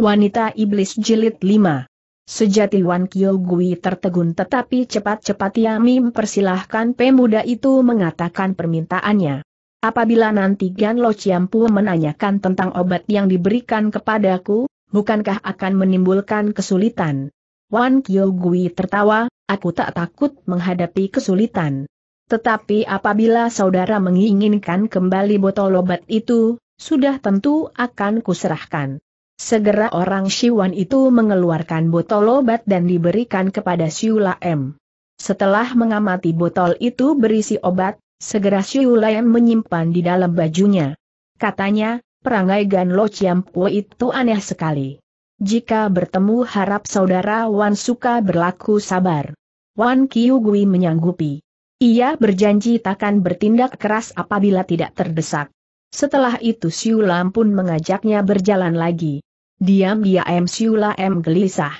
Wanita Iblis Jilid 5 Sejati Wan Kyo Gui tertegun tetapi cepat-cepat ia mempersilahkan pemuda itu mengatakan permintaannya. Apabila nanti Gan Lo Chiampu menanyakan tentang obat yang diberikan kepadaku, bukankah akan menimbulkan kesulitan? Wan Kyo Gui tertawa, aku tak takut menghadapi kesulitan. Tetapi apabila saudara menginginkan kembali botol obat itu, sudah tentu akan kuserahkan. Segera orang Siwan itu mengeluarkan botol obat dan diberikan kepada Siula M. Setelah mengamati botol itu berisi obat, segera Siula M menyimpan di dalam bajunya. Katanya, perangai Gan Lo Po itu aneh sekali. Jika bertemu harap saudara Wan Suka berlaku sabar. Wan Kiugui menyanggupi. Ia berjanji takkan bertindak keras apabila tidak terdesak. Setelah itu Siulam pun mengajaknya berjalan lagi. Diam-dia Siula M gelisah.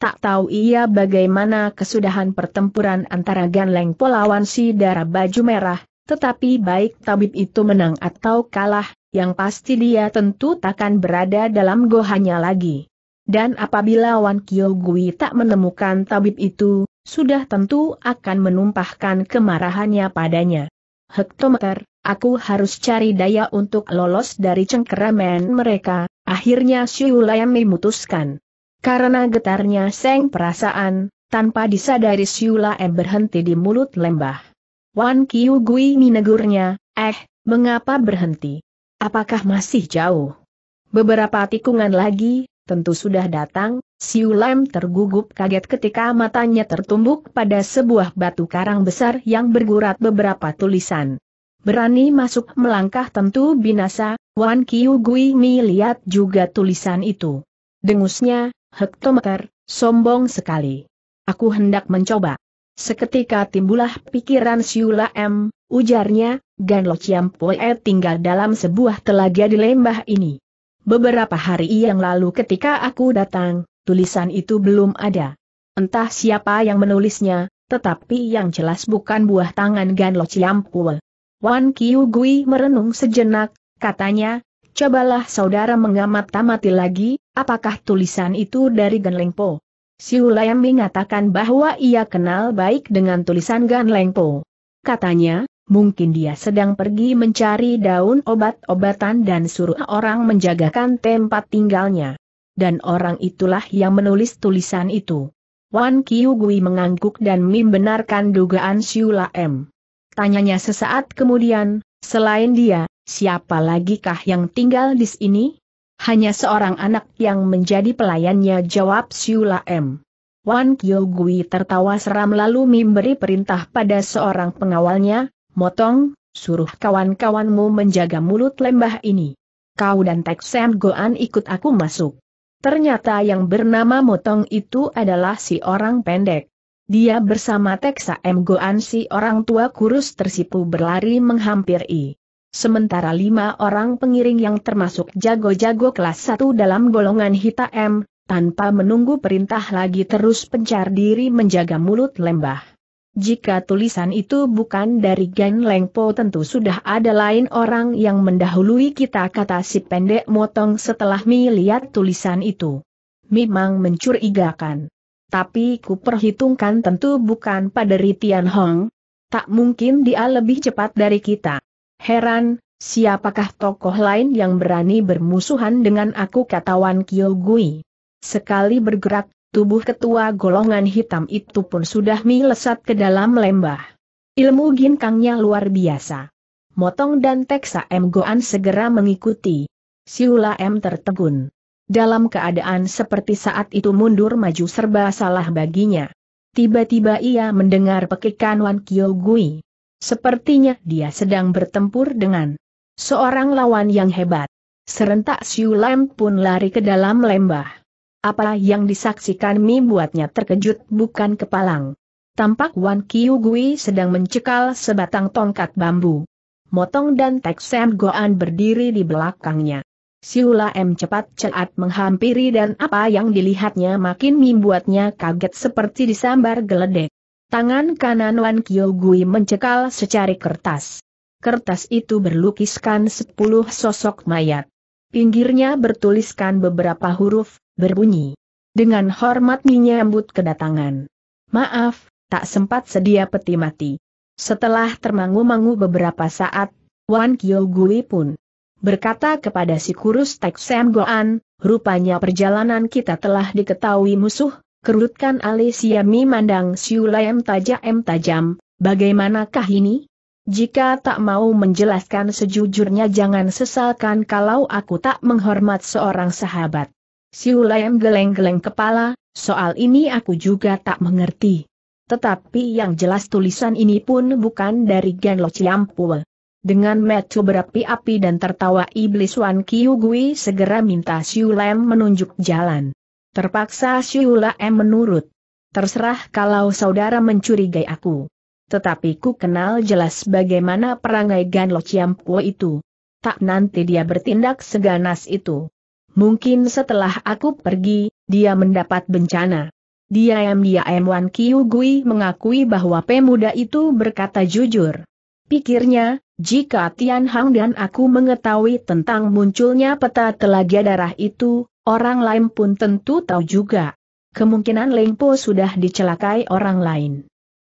Tak tahu ia bagaimana kesudahan pertempuran antara Ganleng Polawan si darah baju merah, tetapi baik tabib itu menang atau kalah, yang pasti dia tentu takkan berada dalam gohanya lagi. Dan apabila Wan Kyo Gui tak menemukan tabib itu, sudah tentu akan menumpahkan kemarahannya padanya. Hektometer, Aku harus cari daya untuk lolos dari cengkeraman mereka, akhirnya Siulayam memutuskan. Karena getarnya seng perasaan, tanpa disadari Siulayam berhenti di mulut lembah. Wan Kiu Gui menegurnya, eh, mengapa berhenti? Apakah masih jauh? Beberapa tikungan lagi, tentu sudah datang, Siu Lam tergugup kaget ketika matanya tertumbuk pada sebuah batu karang besar yang bergurat beberapa tulisan. Berani masuk melangkah tentu binasa, Wan Kiu Gui Mi lihat juga tulisan itu. Dengusnya, hektometer, sombong sekali. Aku hendak mencoba. Seketika timbulah pikiran Siula M, ujarnya, Chiam Poe tinggal dalam sebuah telaga di lembah ini. Beberapa hari yang lalu ketika aku datang, tulisan itu belum ada. Entah siapa yang menulisnya, tetapi yang jelas bukan buah tangan Chiam Poe. Wan Kiu Gui merenung sejenak, katanya, cobalah saudara mengamat tamati lagi, apakah tulisan itu dari Gan Po? Siu Layam mengatakan bahwa ia kenal baik dengan tulisan Gan Po. Katanya, mungkin dia sedang pergi mencari daun obat-obatan dan suruh orang menjagakan tempat tinggalnya. Dan orang itulah yang menulis tulisan itu. Wan Kiu Gui mengangguk dan membenarkan dugaan Siu Layam. Tanyanya sesaat kemudian, selain dia, siapa lagikah yang tinggal di sini? Hanya seorang anak yang menjadi pelayannya jawab Siula M. Wan Kyo tertawa seram lalu memberi perintah pada seorang pengawalnya, Motong, suruh kawan-kawanmu menjaga mulut lembah ini. Kau dan Tek Sam Goan ikut aku masuk. Ternyata yang bernama Motong itu adalah si orang pendek. Dia bersama Teksa M. Goan si orang tua kurus tersipu berlari menghampiri. Sementara lima orang pengiring yang termasuk jago-jago kelas 1 dalam golongan Hita M, tanpa menunggu perintah lagi terus pencar diri menjaga mulut lembah. Jika tulisan itu bukan dari Gen Lengpo tentu sudah ada lain orang yang mendahului kita kata si pendek motong setelah melihat tulisan itu. Memang mencurigakan. Tapi ku perhitungkan tentu bukan pada Ritian Hong. Tak mungkin dia lebih cepat dari kita. Heran, siapakah tokoh lain yang berani bermusuhan dengan aku katawan Kyo Gui. Sekali bergerak, tubuh ketua golongan hitam itu pun sudah melesat ke dalam lembah. Ilmu ginkangnya luar biasa. Motong dan Teksa M. Goan segera mengikuti. Siula M tertegun. Dalam keadaan seperti saat itu mundur maju serba salah baginya. Tiba-tiba ia mendengar pekikan Wan Kyo Gui. Sepertinya dia sedang bertempur dengan seorang lawan yang hebat. Serentak Siu Lam pun lari ke dalam lembah. Apa yang disaksikan Mi buatnya terkejut bukan kepalang. Tampak Wan Kyo Gui sedang mencekal sebatang tongkat bambu. Motong dan Tek Sam Goan berdiri di belakangnya. Siula M cepat-cepat menghampiri dan apa yang dilihatnya makin membuatnya kaget seperti disambar geledek. Tangan kanan Wan Kyo Gui mencekal secari kertas. Kertas itu berlukiskan sepuluh sosok mayat. Pinggirnya bertuliskan beberapa huruf, berbunyi. Dengan hormat menyambut kedatangan. Maaf, tak sempat sedia peti mati. Setelah termangu-mangu beberapa saat, Wan Kyo Gui pun berkata kepada si kurus Tek Sam Goan, rupanya perjalanan kita telah diketahui musuh, kerutkan alis Yami mandang Siulayam tajam tajam, bagaimanakah ini? Jika tak mau menjelaskan sejujurnya jangan sesalkan kalau aku tak menghormat seorang sahabat. Siulayam geleng-geleng kepala, soal ini aku juga tak mengerti. Tetapi yang jelas tulisan ini pun bukan dari Genlo Ciampul. Dengan metu berapi-api dan tertawa iblis Wan Kiyugui segera minta Siu Lam menunjuk jalan. Terpaksa Siu Lam menurut. Terserah kalau saudara mencurigai aku. Tetapi ku kenal jelas bagaimana perangai Ganlo Po itu. Tak nanti dia bertindak seganas itu. Mungkin setelah aku pergi, dia mendapat bencana. Diam-diam Wan Kiu Gui mengakui bahwa pemuda itu berkata jujur. Pikirnya, jika Tian Hang dan aku mengetahui tentang munculnya peta telaga darah itu, orang lain pun tentu tahu juga. Kemungkinan Leng Po sudah dicelakai orang lain.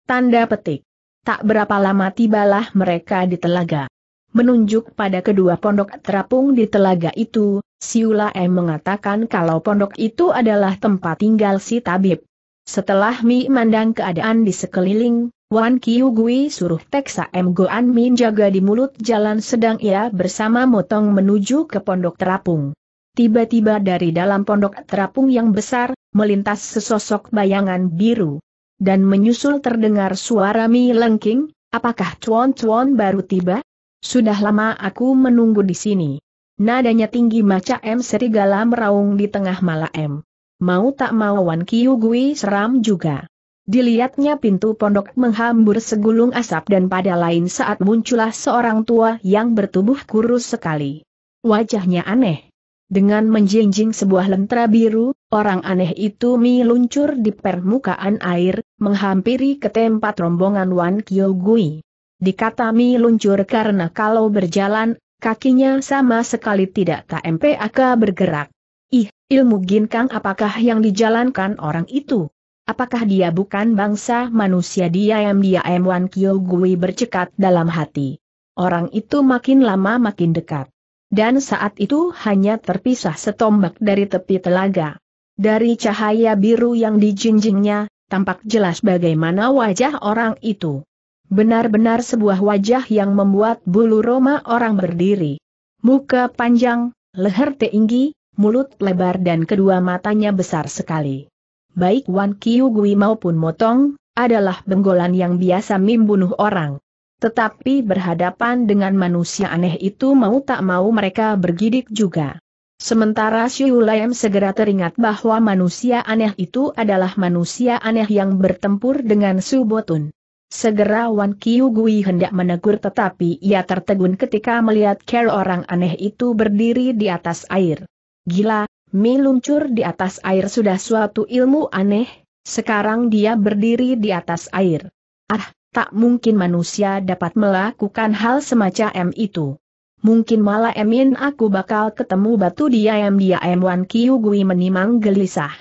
Tanda petik. Tak berapa lama tibalah mereka di telaga. Menunjuk pada kedua pondok terapung di telaga itu, Siula M mengatakan kalau pondok itu adalah tempat tinggal si tabib. Setelah Mi mandang keadaan di sekeliling, Wan Kiu Gui suruh Teksa M. Goan Min jaga di mulut jalan sedang ia bersama Motong menuju ke Pondok Terapung. Tiba-tiba dari dalam Pondok Terapung yang besar, melintas sesosok bayangan biru. Dan menyusul terdengar suara Mi Lengking, apakah cuan-cuan baru tiba? Sudah lama aku menunggu di sini. Nadanya tinggi maca M serigala meraung di tengah malam. Mau tak mau Wan Kiu Gui seram juga. Dilihatnya pintu pondok menghambur segulung asap dan pada lain saat muncullah seorang tua yang bertubuh kurus sekali. Wajahnya aneh. Dengan menjinjing sebuah lentera biru, orang aneh itu meluncur di permukaan air, menghampiri ke tempat rombongan Wan Gui. Dikata meluncur karena kalau berjalan, kakinya sama sekali tidak KMPAK bergerak. Ih, ilmu ginkang apakah yang dijalankan orang itu? Apakah dia bukan bangsa manusia Dia diam-diam Wan Kyo Gui bercekat dalam hati. Orang itu makin lama makin dekat. Dan saat itu hanya terpisah setombak dari tepi telaga. Dari cahaya biru yang dijinjingnya, tampak jelas bagaimana wajah orang itu. Benar-benar sebuah wajah yang membuat bulu roma orang berdiri. Muka panjang, leher tinggi, mulut lebar dan kedua matanya besar sekali baik Wan Kiu Gui maupun Motong, adalah benggolan yang biasa membunuh orang. Tetapi berhadapan dengan manusia aneh itu mau tak mau mereka bergidik juga. Sementara Syulayem segera teringat bahwa manusia aneh itu adalah manusia aneh yang bertempur dengan Su Botun. Segera Wan Kiu Gui hendak menegur tetapi ia tertegun ketika melihat care orang aneh itu berdiri di atas air. Gila, Mi luncur di atas air sudah suatu ilmu aneh, sekarang dia berdiri di atas air. Ah, tak mungkin manusia dapat melakukan hal semacam itu. Mungkin malah emin aku bakal ketemu batu diam diam Wan Kiu menimang gelisah.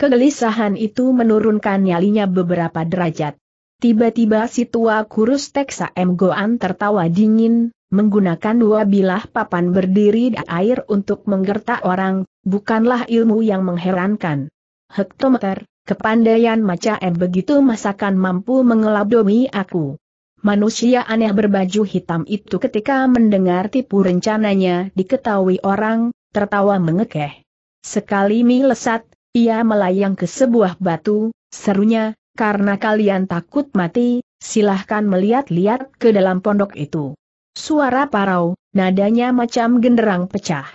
Kegelisahan itu menurunkan nyalinya beberapa derajat. Tiba-tiba si tua kurus Teksa M. Goan tertawa dingin, Menggunakan dua bilah papan berdiri di air untuk menggertak orang, bukanlah ilmu yang mengherankan. Hektometer, kepandaian macam begitu masakan mampu mengelabdomi aku. Manusia aneh berbaju hitam itu ketika mendengar tipu rencananya diketahui orang, tertawa mengekeh. Sekali melesat, ia melayang ke sebuah batu, serunya, karena kalian takut mati, silahkan melihat-lihat ke dalam pondok itu. Suara parau, nadanya macam genderang pecah.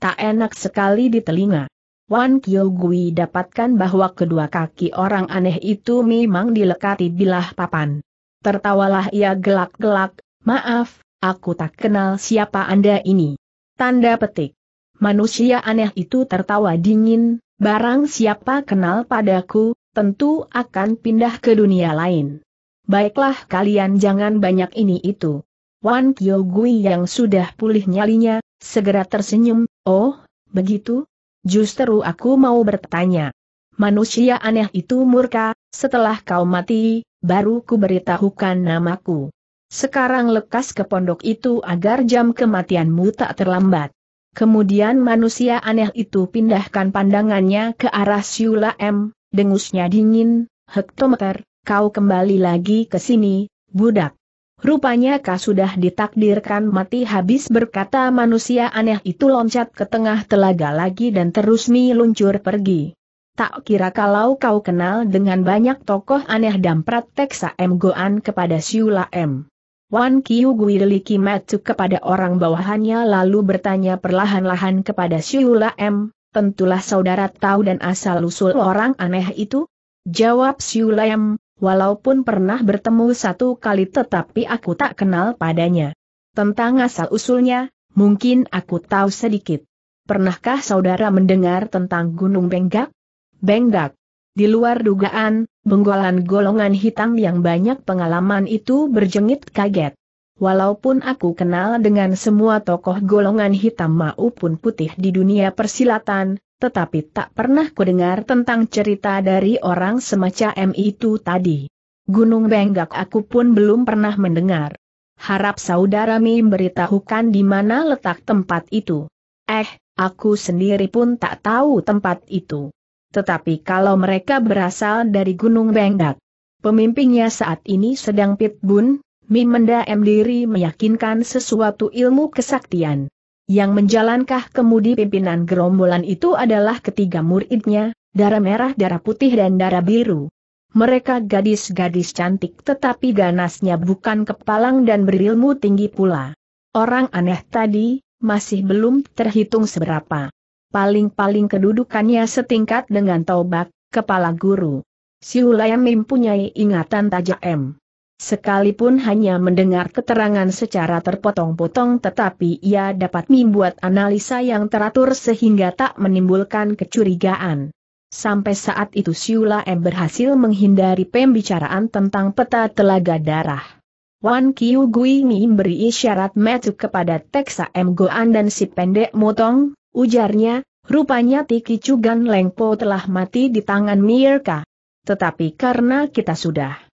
Tak enak sekali di telinga. Wan Kyogui dapatkan bahwa kedua kaki orang aneh itu memang dilekati bilah papan. Tertawalah ia gelak-gelak, maaf, aku tak kenal siapa Anda ini. Tanda petik. Manusia aneh itu tertawa dingin, barang siapa kenal padaku, tentu akan pindah ke dunia lain. Baiklah kalian jangan banyak ini itu. Wan Kyogui yang sudah pulih nyalinya, segera tersenyum, oh, begitu? Justru aku mau bertanya. Manusia aneh itu murka, setelah kau mati, baru ku beritahukan namaku. Sekarang lekas ke pondok itu agar jam kematianmu tak terlambat. Kemudian manusia aneh itu pindahkan pandangannya ke arah Siula M, dengusnya dingin, hektometer, kau kembali lagi ke sini, budak. Rupanya kau sudah ditakdirkan mati habis berkata manusia aneh itu loncat ke tengah telaga lagi dan terus meluncur pergi. Tak kira kalau kau kenal dengan banyak tokoh aneh dan praktek Saem Goan kepada Siula M. Wan Kiu Gui Matsu kepada orang bawahannya lalu bertanya perlahan-lahan kepada Siula M, tentulah saudara tahu dan asal-usul orang aneh itu? Jawab Siula M, Walaupun pernah bertemu satu kali tetapi aku tak kenal padanya. Tentang asal-usulnya, mungkin aku tahu sedikit. Pernahkah saudara mendengar tentang Gunung Benggak? Benggak. Di luar dugaan, benggolan golongan hitam yang banyak pengalaman itu berjengit kaget. Walaupun aku kenal dengan semua tokoh golongan hitam maupun putih di dunia persilatan, tetapi tak pernah kudengar tentang cerita dari orang semacam itu tadi. Gunung Benggak aku pun belum pernah mendengar. Harap saudara Mi memberitahukan di mana letak tempat itu. Eh, aku sendiri pun tak tahu tempat itu. Tetapi kalau mereka berasal dari Gunung Benggak, pemimpinnya saat ini sedang Pitbun, Mi mendaem diri meyakinkan sesuatu ilmu kesaktian. Yang menjalankah kemudi pimpinan gerombolan itu adalah ketiga muridnya, darah merah, darah putih dan darah biru. Mereka gadis-gadis cantik tetapi ganasnya bukan kepalang dan berilmu tinggi pula. Orang aneh tadi, masih belum terhitung seberapa. Paling-paling kedudukannya setingkat dengan taubak, kepala guru. Siulayam mempunyai ingatan tajam. Sekalipun hanya mendengar keterangan secara terpotong-potong tetapi ia dapat membuat analisa yang teratur sehingga tak menimbulkan kecurigaan. Sampai saat itu Siula M berhasil menghindari pembicaraan tentang peta telaga darah. Wan Kiu Gui Mi beri isyarat metu kepada Teksa M Goan dan si pendek motong, ujarnya, rupanya Tiki Cugan Lengpo telah mati di tangan Mirka. Tetapi karena kita sudah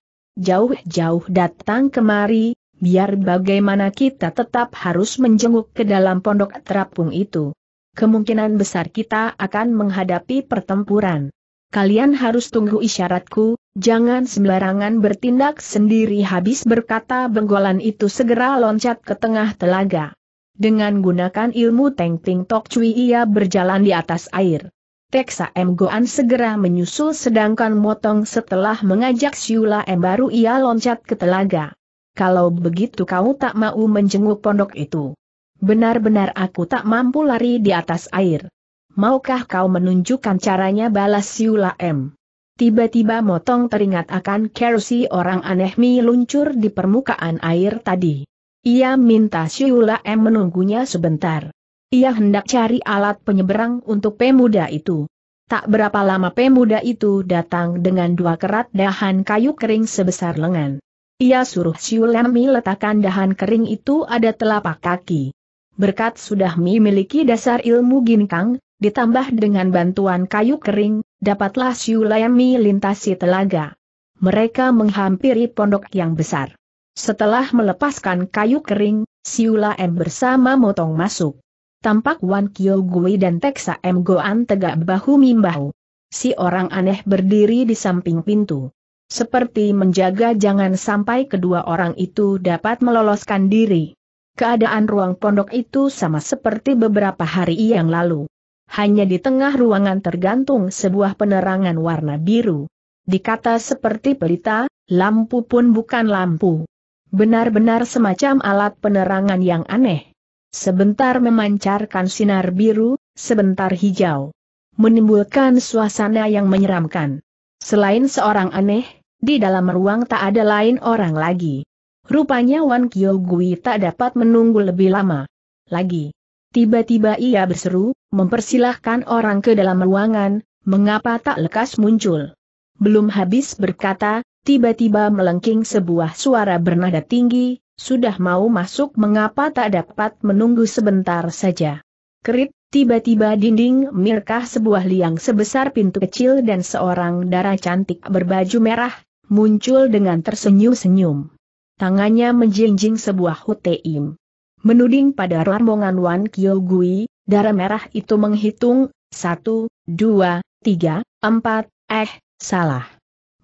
jauh-jauh datang kemari, biar bagaimana kita tetap harus menjenguk ke dalam pondok terapung itu. Kemungkinan besar kita akan menghadapi pertempuran. Kalian harus tunggu isyaratku, jangan sembarangan bertindak sendiri habis berkata benggolan itu segera loncat ke tengah telaga. Dengan gunakan ilmu Teng Ting Tok Cui ia berjalan di atas air. Teksa M. Goan segera menyusul sedangkan Motong setelah mengajak Siula M. baru ia loncat ke telaga. Kalau begitu kau tak mau menjenguk pondok itu. Benar-benar aku tak mampu lari di atas air. Maukah kau menunjukkan caranya balas Siula M. Tiba-tiba Motong teringat akan kerusi orang aneh mi luncur di permukaan air tadi. Ia minta Siula M menunggunya sebentar. Ia hendak cari alat penyeberang untuk pemuda itu. Tak berapa lama pemuda itu datang dengan dua kerat dahan kayu kering sebesar lengan. Ia suruh Siulami letakkan dahan kering itu ada telapak kaki. Berkat sudah memiliki dasar ilmu ginkang, ditambah dengan bantuan kayu kering, dapatlah Siulami lintasi telaga. Mereka menghampiri pondok yang besar. Setelah melepaskan kayu kering, Siula M bersama motong masuk. Tampak Wan Kyo Gui dan Teksa M. Goan tegak bahu mimbau. Si orang aneh berdiri di samping pintu. Seperti menjaga jangan sampai kedua orang itu dapat meloloskan diri. Keadaan ruang pondok itu sama seperti beberapa hari yang lalu. Hanya di tengah ruangan tergantung sebuah penerangan warna biru. Dikata seperti pelita, lampu pun bukan lampu. Benar-benar semacam alat penerangan yang aneh. Sebentar memancarkan sinar biru, sebentar hijau. Menimbulkan suasana yang menyeramkan. Selain seorang aneh, di dalam ruang tak ada lain orang lagi. Rupanya Wan Gui tak dapat menunggu lebih lama. Lagi. Tiba-tiba ia berseru, mempersilahkan orang ke dalam ruangan, mengapa tak lekas muncul. Belum habis berkata, tiba-tiba melengking sebuah suara bernada tinggi, sudah mau masuk mengapa tak dapat menunggu sebentar saja. Kerit, tiba-tiba dinding mirkah sebuah liang sebesar pintu kecil dan seorang darah cantik berbaju merah, muncul dengan tersenyum-senyum. Tangannya menjinjing sebuah huteim. Menuding pada rombongan Wan kyo gui, darah merah itu menghitung, satu, dua, tiga, empat, eh, salah.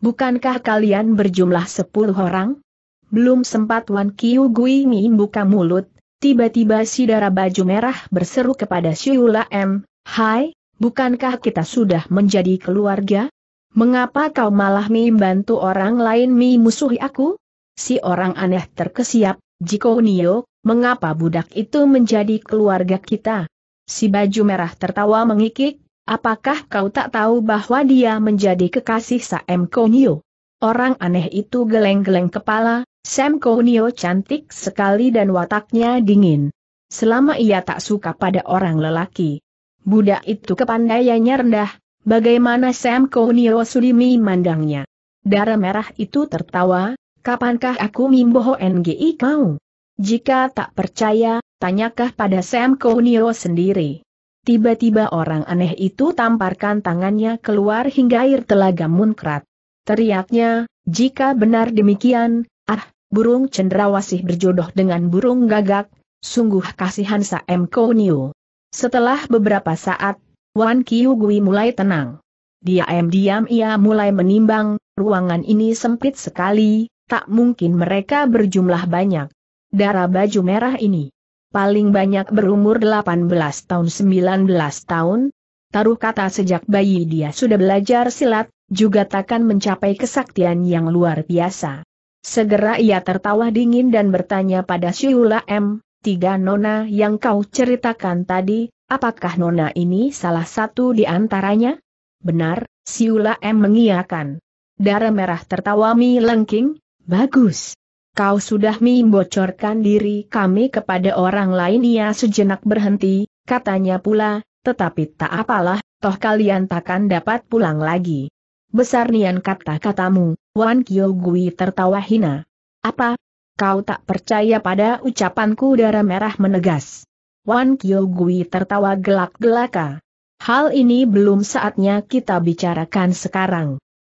Bukankah kalian berjumlah sepuluh orang? Belum sempat Wan Kiu Gui Mi buka mulut, tiba-tiba si darah baju merah berseru kepada Siula M, Hai, bukankah kita sudah menjadi keluarga? Mengapa kau malah mi bantu orang lain mi musuhi aku? Si orang aneh terkesiap, Jiko Nio, mengapa budak itu menjadi keluarga kita? Si baju merah tertawa mengikik, apakah kau tak tahu bahwa dia menjadi kekasih Saem Konyo? Orang aneh itu geleng-geleng kepala, Sam Kounio cantik sekali dan wataknya dingin. Selama ia tak suka pada orang lelaki. Budak itu kepandaiannya rendah, bagaimana Sam Kounio sulimi mandangnya. Darah merah itu tertawa, kapankah aku mimboho NGI kau? Jika tak percaya, tanyakah pada Sam Kounio sendiri. Tiba-tiba orang aneh itu tamparkan tangannya keluar hingga air telaga munkrat. Teriaknya, jika benar demikian, ah, burung cendrawasih berjodoh dengan burung gagak, sungguh kasihan Saem Kounio. Setelah beberapa saat, Wan Kiugui mulai tenang. Diam-diam ia mulai menimbang, ruangan ini sempit sekali, tak mungkin mereka berjumlah banyak. Darah baju merah ini paling banyak berumur 18 tahun 19 tahun, taruh kata sejak bayi dia sudah belajar silat, juga takkan mencapai kesaktian yang luar biasa. Segera ia tertawa dingin dan bertanya pada Syula M, tiga nona yang kau ceritakan tadi, apakah nona ini salah satu di antaranya? Benar, Siula M mengiakan. Darah merah tertawa Mi Lengking, bagus. Kau sudah membocorkan diri kami kepada orang lain ia sejenak berhenti, katanya pula, tetapi tak apalah, toh kalian takkan dapat pulang lagi. Besar nian kata-katamu, Wan Kyo Gui tertawa hina. Apa? Kau tak percaya pada ucapanku darah merah menegas. Wan Kyo Gui tertawa gelak-gelaka. Hal ini belum saatnya kita bicarakan sekarang.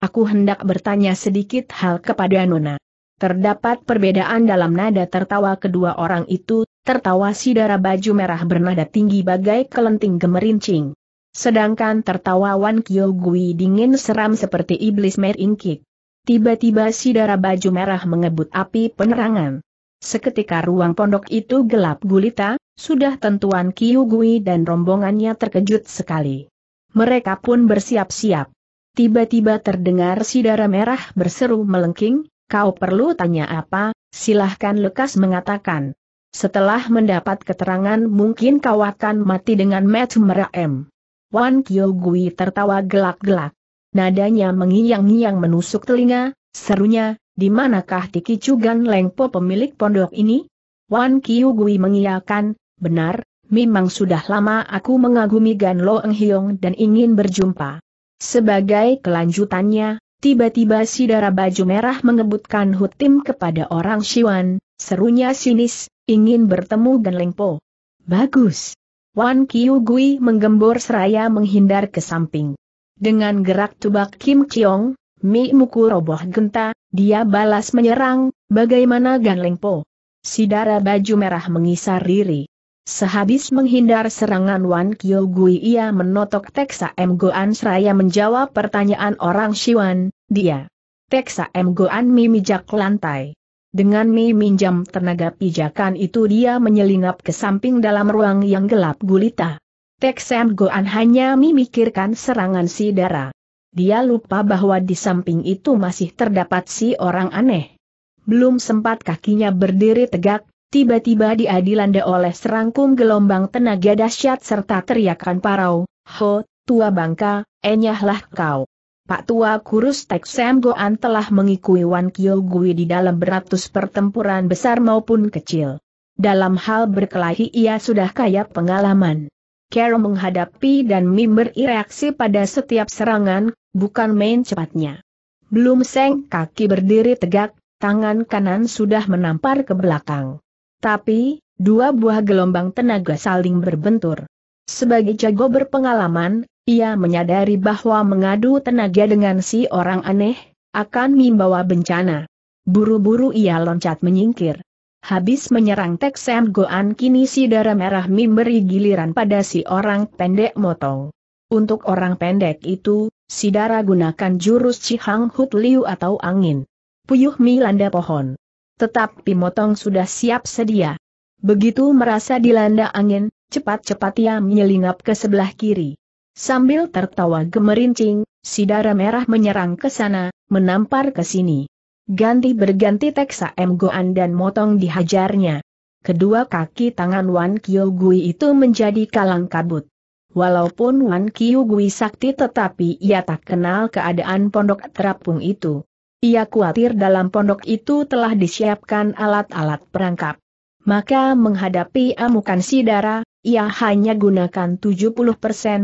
Aku hendak bertanya sedikit hal kepada Nona. Terdapat perbedaan dalam nada tertawa kedua orang itu, tertawa si darah baju merah bernada tinggi bagai kelenting gemerincing. Sedangkan tertawa Wan Kyo Gui dingin seram seperti iblis meringkik. Tiba-tiba si darah baju merah mengebut api penerangan. Seketika ruang pondok itu gelap gulita, sudah tentuan Kyo Gui dan rombongannya terkejut sekali. Mereka pun bersiap-siap. Tiba-tiba terdengar si darah merah berseru melengking, Kau perlu tanya apa, silahkan lekas mengatakan. Setelah mendapat keterangan mungkin kau akan mati dengan match Meraem. Wan Kyo Gui tertawa gelak-gelak. Nadanya mengiang-ngiang menusuk telinga, serunya, di manakah Tiki Cugan Lengpo pemilik pondok ini? Wan Kyo Gui mengiyakan, benar, memang sudah lama aku mengagumi Gan Lo Eng Hiong dan ingin berjumpa. Sebagai kelanjutannya, Tiba-tiba si darah baju merah mengebutkan Hutim kepada orang Siwan, serunya sinis, ingin bertemu Gan Lengpo. Bagus. Wan Kiu Gui menggembor seraya menghindar ke samping. Dengan gerak tubak Kim Chiong, Mi Muku roboh genta, dia balas menyerang, bagaimana Lengpo? Si darah baju merah mengisar diri. Sehabis menghindar serangan Wan Kyo Gui ia menotok Teksa M. Goan seraya menjawab pertanyaan orang Siwan, dia. Teksa M. Goan memijak lantai. Dengan meminjam tenaga pijakan itu dia menyelinap ke samping dalam ruang yang gelap gulita. Teksa M. Goan hanya memikirkan serangan si darah. Dia lupa bahwa di samping itu masih terdapat si orang aneh. Belum sempat kakinya berdiri tegak, Tiba-tiba dia dilanda oleh serangkum gelombang tenaga dahsyat serta teriakan parau, Ho, tua bangka, enyahlah kau. Pak Tua Kurus Tek Sam Goan telah mengikui Wan Kyo Gui di dalam beratus pertempuran besar maupun kecil. Dalam hal berkelahi ia sudah kaya pengalaman. Kero menghadapi dan memberi reaksi pada setiap serangan, bukan main cepatnya. Belum seng kaki berdiri tegak, tangan kanan sudah menampar ke belakang. Tapi, dua buah gelombang tenaga saling berbentur. Sebagai jago berpengalaman, ia menyadari bahwa mengadu tenaga dengan si orang aneh, akan membawa bencana. Buru-buru ia loncat menyingkir. Habis menyerang Tek Sam Goan kini si darah merah memberi giliran pada si orang pendek motong. Untuk orang pendek itu, si darah gunakan jurus Cihang Hut Liu atau angin. Puyuh landa pohon. Tetapi Motong sudah siap sedia. Begitu merasa dilanda angin, cepat-cepat ia menyelinap ke sebelah kiri. Sambil tertawa gemerincing, si darah merah menyerang ke sana, menampar ke sini. Ganti berganti Teksa M. Goan dan Motong dihajarnya. Kedua kaki tangan Wan Kyo Gui itu menjadi kalang kabut. Walaupun Wan Kyo Gui sakti tetapi ia tak kenal keadaan pondok terapung itu. Ia khawatir dalam pondok itu telah disiapkan alat-alat perangkap. Maka menghadapi amukan sidara, ia hanya gunakan 70%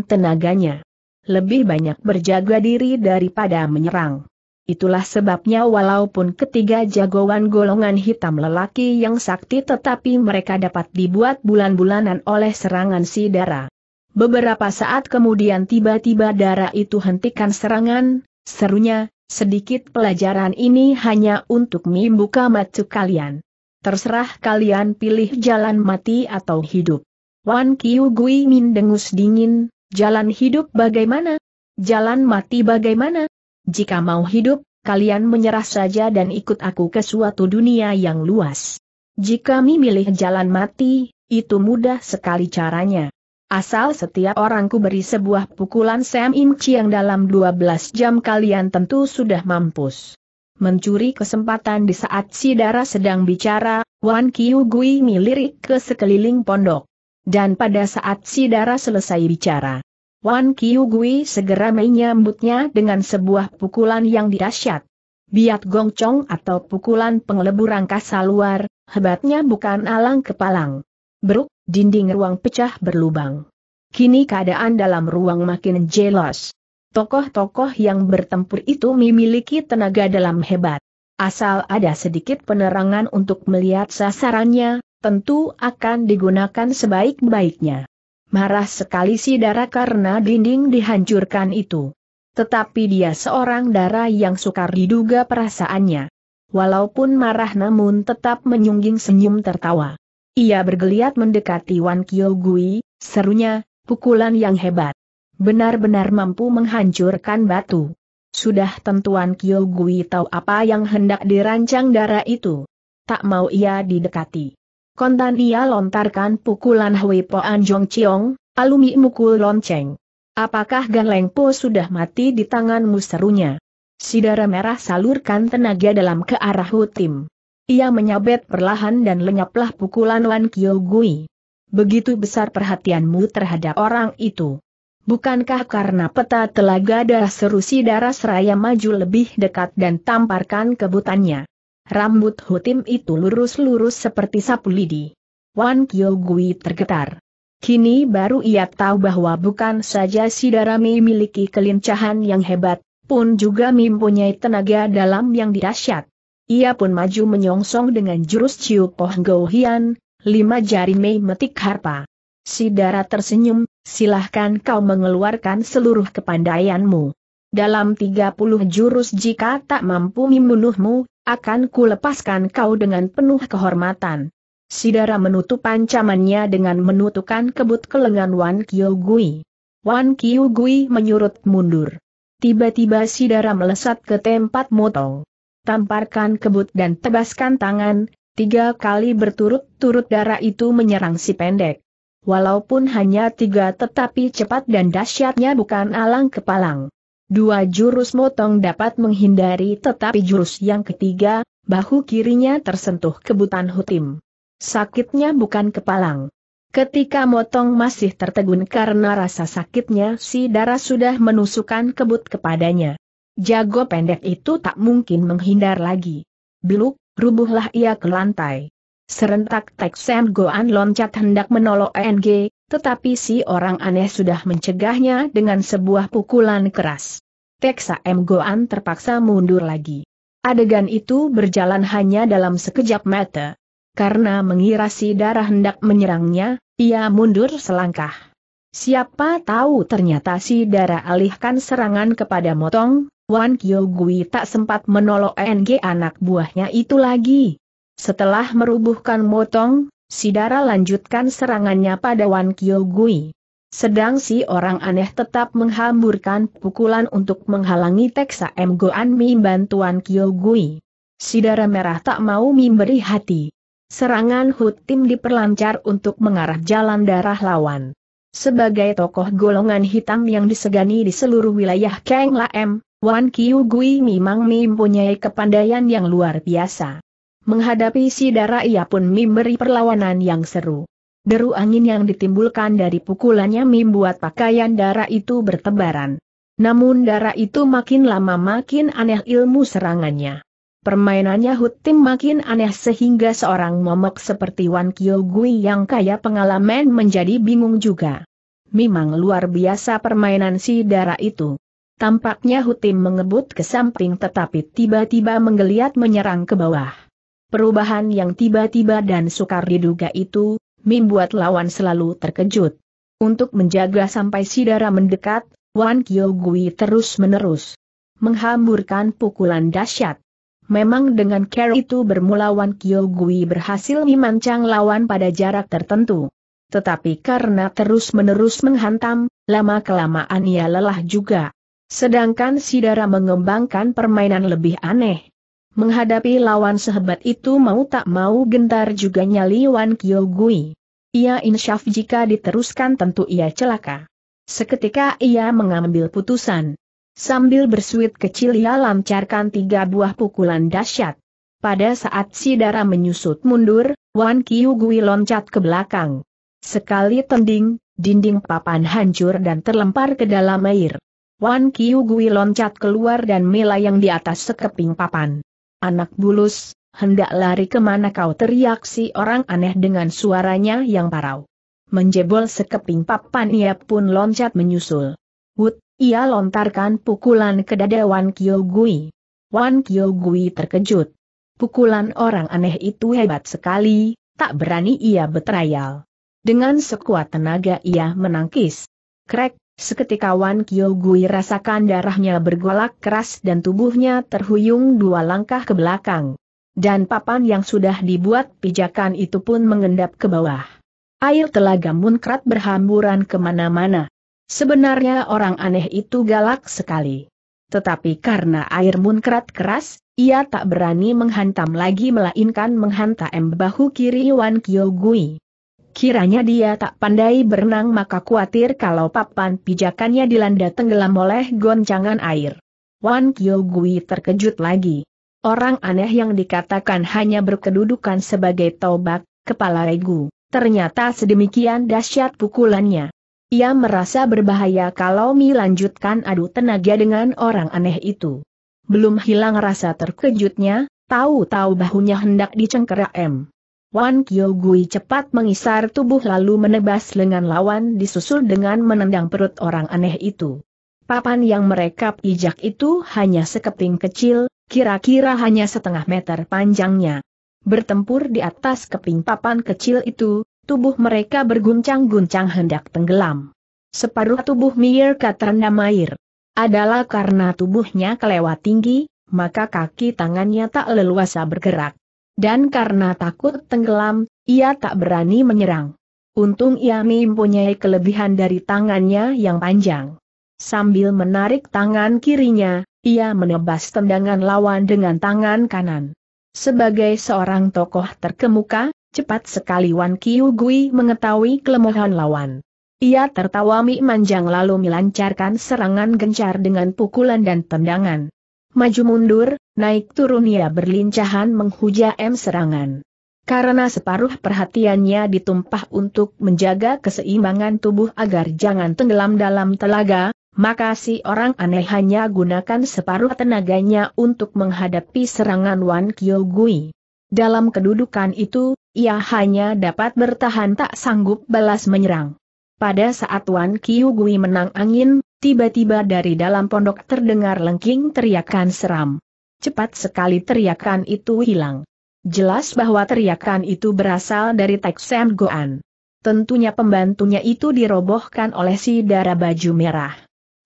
tenaganya. Lebih banyak berjaga diri daripada menyerang. Itulah sebabnya walaupun ketiga jagoan golongan hitam lelaki yang sakti tetapi mereka dapat dibuat bulan-bulanan oleh serangan si Dara. Beberapa saat kemudian tiba-tiba Dara itu hentikan serangan, serunya, Sedikit pelajaran ini hanya untuk membuka mata kalian. Terserah kalian pilih jalan mati atau hidup. Wan Kiu Gui Min dengus dingin, jalan hidup bagaimana? Jalan mati bagaimana? Jika mau hidup, kalian menyerah saja dan ikut aku ke suatu dunia yang luas. Jika memilih jalan mati, itu mudah sekali caranya. Asal setiap orangku beri sebuah pukulan Sam Im Chiang dalam 12 jam kalian tentu sudah mampus. Mencuri kesempatan di saat si Dara sedang bicara, Wan Kiu Gui melirik ke sekeliling pondok. Dan pada saat si Dara selesai bicara, Wan Kiu Gui segera menyambutnya dengan sebuah pukulan yang dirasyat. Biat gongcong atau pukulan pengelebur angkasa luar, hebatnya bukan alang kepalang. Beruk, Dinding ruang pecah berlubang. Kini keadaan dalam ruang makin jelas. Tokoh-tokoh yang bertempur itu memiliki tenaga dalam hebat. Asal ada sedikit penerangan untuk melihat sasarannya, tentu akan digunakan sebaik-baiknya. Marah sekali si Dara karena dinding dihancurkan itu. Tetapi dia seorang Dara yang sukar diduga perasaannya. Walaupun marah namun tetap menyungging senyum tertawa. Ia bergeliat mendekati Wan Gui, serunya, pukulan yang hebat. Benar-benar mampu menghancurkan batu. Sudah tentu Wan tentuan Gui tahu apa yang hendak dirancang darah itu. Tak mau ia didekati. Kontan ia lontarkan pukulan Hui Po Jong Chiong, alumi mukul lonceng. Apakah Gan Leng Po sudah mati di tanganmu serunya? Si merah salurkan tenaga dalam ke arah Hutim. Ia menyabet perlahan dan lenyaplah pukulan Wan Kyo Gui. Begitu besar perhatianmu terhadap orang itu. Bukankah karena peta telaga darah seru si darah seraya maju lebih dekat dan tamparkan kebutannya? Rambut Hutim itu lurus-lurus seperti sapu lidi. Wan Kyo Gui tergetar. Kini baru ia tahu bahwa bukan saja si darah memiliki kelincahan yang hebat, pun juga mempunyai tenaga dalam yang dirasyat. Ia pun maju menyongsong dengan jurus Ciu Poh Go lima jari Mei metik harpa. Si Dara tersenyum, silahkan kau mengeluarkan seluruh kepandaianmu. Dalam 30 jurus jika tak mampu membunuhmu, akan kulepaskan kau dengan penuh kehormatan. Sidara menutup ancamannya dengan menutupkan kebut ke lengan Wan Kyo Gui. Wan Kyo Gui menyurut mundur. Tiba-tiba Sidara melesat ke tempat motong tamparkan kebut dan tebaskan tangan, tiga kali berturut-turut darah itu menyerang si pendek. Walaupun hanya tiga tetapi cepat dan dahsyatnya bukan alang kepalang. Dua jurus motong dapat menghindari tetapi jurus yang ketiga, bahu kirinya tersentuh kebutan hutim. Sakitnya bukan kepalang. Ketika motong masih tertegun karena rasa sakitnya si darah sudah menusukkan kebut kepadanya. Jago pendek itu tak mungkin menghindar lagi. Beluk, rubuhlah ia ke lantai. Serentak Tek Goan loncat hendak menolong NG, tetapi si orang aneh sudah mencegahnya dengan sebuah pukulan keras. Tek Sam Goan terpaksa mundur lagi. Adegan itu berjalan hanya dalam sekejap mata. Karena mengira si darah hendak menyerangnya, ia mundur selangkah. Siapa tahu ternyata si darah alihkan serangan kepada Motong, Wan Gui tak sempat menolong NG anak buahnya itu lagi. Setelah merubuhkan motong, Sidara lanjutkan serangannya pada Wan Gui. Sedang si orang aneh tetap menghamburkan pukulan untuk menghalangi Teksa M. Goan Mi bantuan Kyogui. Sidara merah tak mau memberi hati. Serangan tim diperlancar untuk mengarah jalan darah lawan. Sebagai tokoh golongan hitam yang disegani di seluruh wilayah Kang Laem, Wan Kiu Gui memang mempunyai kepandaian yang luar biasa. Menghadapi si darah ia pun memberi perlawanan yang seru. Deru angin yang ditimbulkan dari pukulannya membuat pakaian darah itu bertebaran. Namun darah itu makin lama makin aneh ilmu serangannya. Permainannya Hutim makin aneh sehingga seorang momok seperti Wan Gui yang kaya pengalaman menjadi bingung juga. Memang luar biasa permainan si darah itu. Tampaknya Hutim mengebut ke samping tetapi tiba-tiba menggeliat menyerang ke bawah. Perubahan yang tiba-tiba dan sukar diduga itu, membuat lawan selalu terkejut. Untuk menjaga sampai Sidara mendekat, Wan Kyo terus-menerus menghamburkan pukulan dahsyat. Memang dengan care itu bermula Wan Kyo berhasil memancang lawan pada jarak tertentu. Tetapi karena terus-menerus menghantam, lama-kelamaan ia lelah juga. Sedangkan Sidara mengembangkan permainan lebih aneh. Menghadapi lawan sehebat itu mau tak mau gentar juga nyali Wan Gui. Ia insyaf jika diteruskan tentu ia celaka. Seketika ia mengambil putusan. Sambil bersuit kecil ia lancarkan tiga buah pukulan dahsyat. Pada saat Sidara menyusut mundur, Wan Gui loncat ke belakang. Sekali tending, dinding papan hancur dan terlempar ke dalam air. Wan Kiu Gui loncat keluar dan melayang di atas sekeping papan. Anak bulus, hendak lari kemana kau teriak si orang aneh dengan suaranya yang parau. Menjebol sekeping papan ia pun loncat menyusul. Wut, ia lontarkan pukulan ke dada Wan Kiu Gui. Wan Kiu Gui terkejut. Pukulan orang aneh itu hebat sekali, tak berani ia betrayal. Dengan sekuat tenaga ia menangkis. Krek, Seketika Wan Kyo Gui rasakan darahnya bergolak keras dan tubuhnya terhuyung dua langkah ke belakang. Dan papan yang sudah dibuat pijakan itu pun mengendap ke bawah. Air telaga munkrat berhamburan kemana-mana. Sebenarnya orang aneh itu galak sekali. Tetapi karena air munkrat keras, ia tak berani menghantam lagi melainkan menghantam bahu kiri Wan Kyo Gui. Kiranya dia tak pandai berenang maka khawatir kalau papan pijakannya dilanda tenggelam oleh goncangan air. Wan Kyo Gui terkejut lagi. Orang aneh yang dikatakan hanya berkedudukan sebagai tobak, kepala regu, ternyata sedemikian dahsyat pukulannya. Ia merasa berbahaya kalau melanjutkan lanjutkan adu tenaga dengan orang aneh itu. Belum hilang rasa terkejutnya, tahu-tahu bahunya hendak dicengkerak Wan Kyo cepat mengisar tubuh lalu menebas lengan lawan disusul dengan menendang perut orang aneh itu. Papan yang mereka pijak itu hanya sekeping kecil, kira-kira hanya setengah meter panjangnya. Bertempur di atas keping papan kecil itu, tubuh mereka berguncang-guncang hendak tenggelam. Separuh tubuh Mierka terendam air. Adalah karena tubuhnya kelewat tinggi, maka kaki tangannya tak leluasa bergerak. Dan karena takut tenggelam, ia tak berani menyerang. Untung ia mempunyai kelebihan dari tangannya yang panjang. Sambil menarik tangan kirinya, ia menebas tendangan lawan dengan tangan kanan. Sebagai seorang tokoh terkemuka, cepat sekali Wan Kiu Gui mengetahui kelemahan lawan. Ia tertawa mi manjang lalu melancarkan serangan gencar dengan pukulan dan tendangan. Maju mundur, Naik turun ia berlincahan menghuja M serangan. Karena separuh perhatiannya ditumpah untuk menjaga keseimbangan tubuh agar jangan tenggelam dalam telaga, maka si orang aneh hanya gunakan separuh tenaganya untuk menghadapi serangan Wan Kyo Gui. Dalam kedudukan itu, ia hanya dapat bertahan tak sanggup balas menyerang. Pada saat Wan Kyo Gui menang angin, tiba-tiba dari dalam pondok terdengar lengking teriakan seram cepat sekali teriakan itu hilang. Jelas bahwa teriakan itu berasal dari Tek Sam Goan. Tentunya pembantunya itu dirobohkan oleh si darah baju merah.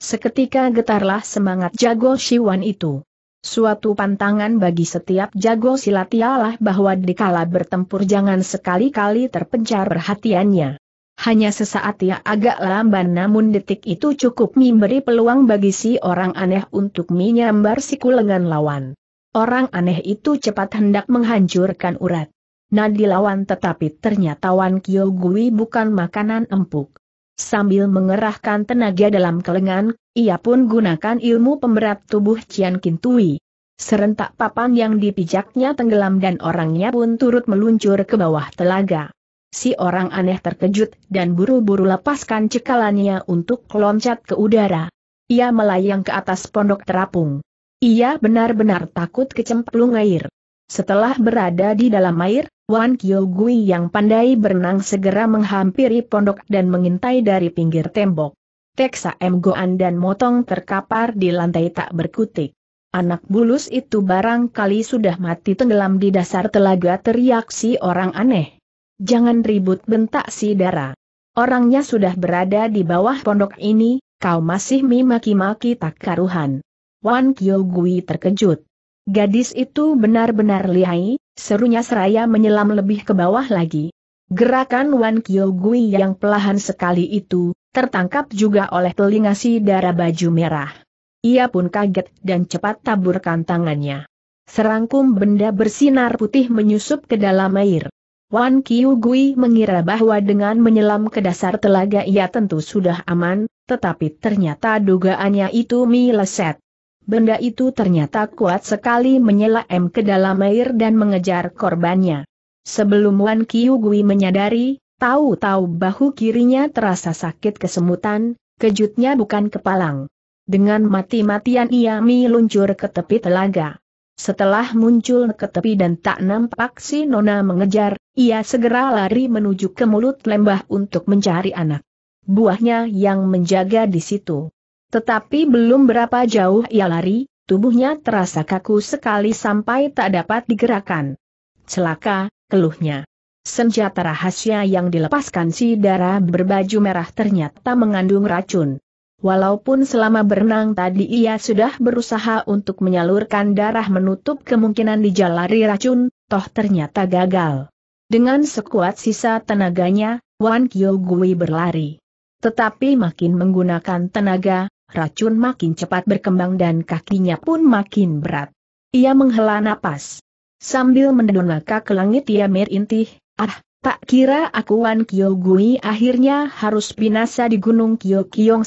Seketika getarlah semangat jago Siwan itu. Suatu pantangan bagi setiap jago silat ialah bahwa dikala bertempur jangan sekali-kali terpencar perhatiannya. Hanya sesaat ia ya, agak lamban namun detik itu cukup memberi peluang bagi si orang aneh untuk menyambar siku lengan lawan. Orang aneh itu cepat hendak menghancurkan urat. Nadi lawan tetapi ternyata Wan Kyo Gui bukan makanan empuk. Sambil mengerahkan tenaga dalam kelengan, ia pun gunakan ilmu pemberat tubuh Cian Kintui. Serentak papan yang dipijaknya tenggelam dan orangnya pun turut meluncur ke bawah telaga. Si orang aneh terkejut dan buru-buru lepaskan cekalannya untuk loncat ke udara. Ia melayang ke atas pondok terapung. Ia benar-benar takut kecemplung air. Setelah berada di dalam air, Wan gui yang pandai berenang segera menghampiri pondok dan mengintai dari pinggir tembok. Teksa M. Goan dan Motong terkapar di lantai tak berkutik. Anak bulus itu barangkali sudah mati tenggelam di dasar telaga teriak si orang aneh. Jangan ribut bentak si Dara. Orangnya sudah berada di bawah pondok ini, kau masih mimaki-maki tak karuhan. Wan Kyo Gui terkejut. Gadis itu benar-benar lihai, serunya seraya menyelam lebih ke bawah lagi. Gerakan Wan Kyo Gui yang pelahan sekali itu, tertangkap juga oleh telinga si Dara baju merah. Ia pun kaget dan cepat taburkan tangannya. Serangkum benda bersinar putih menyusup ke dalam air. Wan Kiu Gui mengira bahwa dengan menyelam ke dasar telaga ia tentu sudah aman, tetapi ternyata dugaannya itu meleset. Benda itu ternyata kuat sekali menyelam ke dalam air dan mengejar korbannya. Sebelum Wan Kiu Gui menyadari, tahu-tahu bahu kirinya terasa sakit kesemutan, kejutnya bukan kepalang. Dengan mati-matian ia meluncur ke tepi telaga. Setelah muncul ke tepi dan tak nampak si Nona mengejar, ia segera lari menuju ke mulut lembah untuk mencari anak. Buahnya yang menjaga di situ. Tetapi belum berapa jauh ia lari, tubuhnya terasa kaku sekali sampai tak dapat digerakkan. Celaka, keluhnya. Senjata rahasia yang dilepaskan si darah berbaju merah ternyata mengandung racun. Walaupun selama berenang tadi ia sudah berusaha untuk menyalurkan darah menutup kemungkinan dijalari racun, toh ternyata gagal. Dengan sekuat sisa tenaganya, Wan Kyo Gui berlari. Tetapi makin menggunakan tenaga, racun makin cepat berkembang dan kakinya pun makin berat. Ia menghela napas. Sambil mendongak ke langit ia merintih, ah, Tak kira akuan Kyogui akhirnya harus binasa di gunung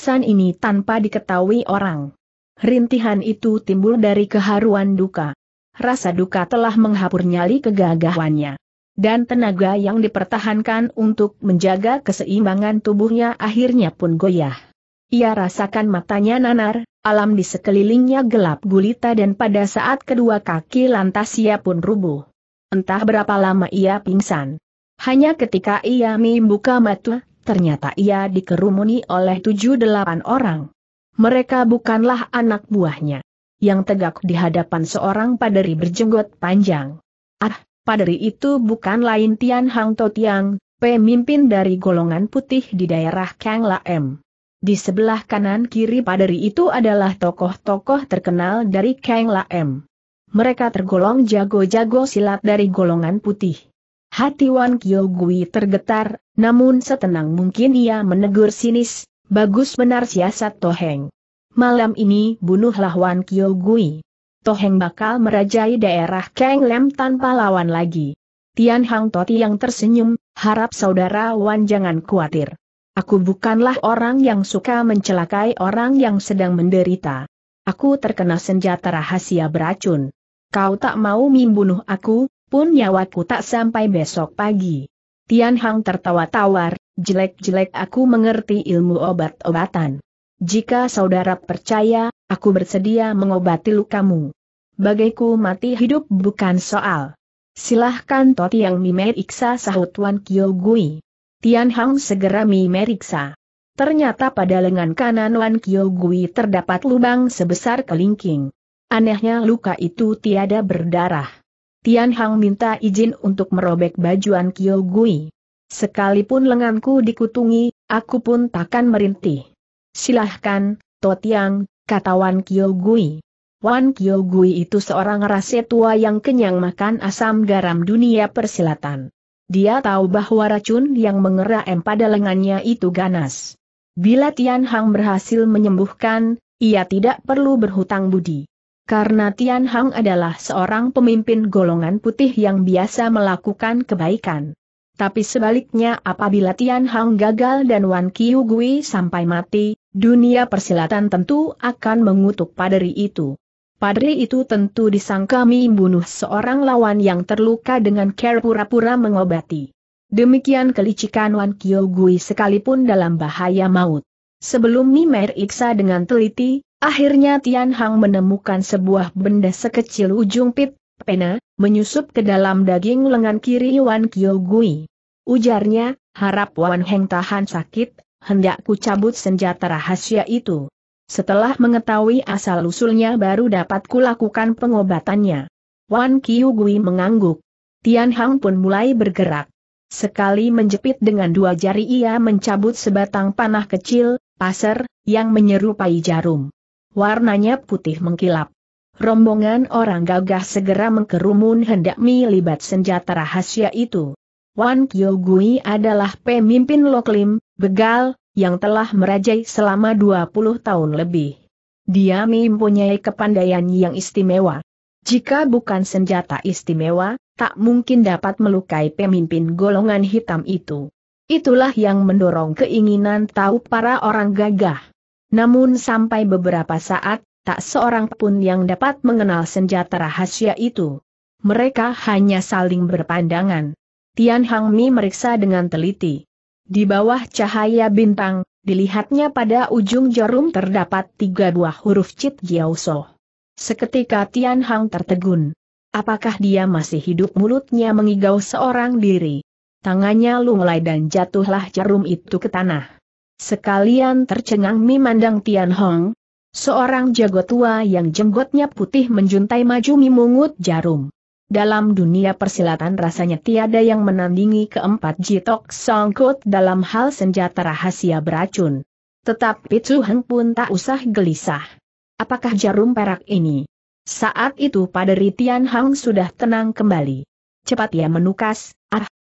San ini tanpa diketahui orang. Rintihan itu timbul dari keharuan duka. Rasa duka telah menghapur nyali kegagahannya. Dan tenaga yang dipertahankan untuk menjaga keseimbangan tubuhnya akhirnya pun goyah. Ia rasakan matanya nanar, alam di sekelilingnya gelap gulita dan pada saat kedua kaki lantas ia pun rubuh. Entah berapa lama ia pingsan. Hanya ketika ia membuka mata, ternyata ia dikerumuni oleh tujuh delapan orang. Mereka bukanlah anak buahnya. Yang tegak di hadapan seorang paderi berjenggot panjang. Ah, paderi itu bukan lain Tian Hang To Tiang, pemimpin dari golongan putih di daerah Kang M. Di sebelah kanan kiri paderi itu adalah tokoh-tokoh terkenal dari Kang M. Mereka tergolong jago-jago silat dari golongan putih. Hati Wan Kyogui tergetar, namun setenang mungkin ia menegur sinis, bagus benar siasat Toheng. Malam ini bunuhlah Wan Kyogui. Toheng bakal merajai daerah Kang Lem tanpa lawan lagi. Tian Hang Toti yang tersenyum, harap saudara Wan jangan khawatir. Aku bukanlah orang yang suka mencelakai orang yang sedang menderita. Aku terkena senjata rahasia beracun. Kau tak mau membunuh aku, pun nyawaku tak sampai besok pagi. Tian Hang tertawa tawar, jelek-jelek aku mengerti ilmu obat-obatan. Jika saudara percaya, aku bersedia mengobati lukamu. Bagaiku mati hidup bukan soal. Silahkan Toti yang memeriksa sahut Wan Kyo Gui. Tian Hang segera memeriksa. Ternyata pada lengan kanan Wan Kyo Gui terdapat lubang sebesar kelingking. Anehnya luka itu tiada berdarah. Tian Hang minta izin untuk merobek bajuan Kyo Gui. Sekalipun lenganku dikutungi, aku pun takkan merintih. Silahkan, Tiang, kata Wan Kyo Gui. Wan Kyo Gui itu seorang rasa tua yang kenyang makan asam garam dunia persilatan. Dia tahu bahwa racun yang mengera em pada lengannya itu ganas. Bila Tian Hang berhasil menyembuhkan, ia tidak perlu berhutang budi. Karena Tian Hang adalah seorang pemimpin golongan putih yang biasa melakukan kebaikan. Tapi sebaliknya apabila Tian Hang gagal dan Wan Kiu Gui sampai mati, dunia persilatan tentu akan mengutuk padri itu. Padri itu tentu disangka membunuh seorang lawan yang terluka dengan care pura-pura mengobati. Demikian kelicikan Wan Qiu sekalipun dalam bahaya maut. Sebelum Mimer iksa dengan teliti, Akhirnya Tian Hang menemukan sebuah benda sekecil ujung pit, pena, menyusup ke dalam daging lengan kiri Wan Kyo Gui. Ujarnya, harap Wan Heng tahan sakit, hendak ku cabut senjata rahasia itu. Setelah mengetahui asal-usulnya baru dapat kulakukan pengobatannya. Wan Kyo Gui mengangguk. Tian Hang pun mulai bergerak. Sekali menjepit dengan dua jari ia mencabut sebatang panah kecil, pasir, yang menyerupai jarum warnanya putih mengkilap. Rombongan orang gagah segera mengkerumun hendak melibat senjata rahasia itu. Wan Kyogui adalah pemimpin Loklim, begal, yang telah merajai selama 20 tahun lebih. Dia mempunyai kepandaian yang istimewa. Jika bukan senjata istimewa, tak mungkin dapat melukai pemimpin golongan hitam itu. Itulah yang mendorong keinginan tahu para orang gagah. Namun sampai beberapa saat, tak seorang pun yang dapat mengenal senjata rahasia itu. Mereka hanya saling berpandangan. Tian Hang Mi meriksa dengan teliti. Di bawah cahaya bintang, dilihatnya pada ujung jarum terdapat tiga buah huruf Cit So. Seketika Tian Hang tertegun. Apakah dia masih hidup mulutnya mengigau seorang diri? Tangannya lunglai dan jatuhlah jarum itu ke tanah. Sekalian tercengang memandang Tian Hong, seorang jago tua yang jenggotnya putih menjuntai maju mimungut jarum. Dalam dunia persilatan rasanya tiada yang menandingi keempat Jitok Songkut dalam hal senjata rahasia beracun. Tetapi Tzu Heng pun tak usah gelisah. Apakah jarum perak ini? Saat itu pada Ritian Hang sudah tenang kembali. Cepat ia menukas,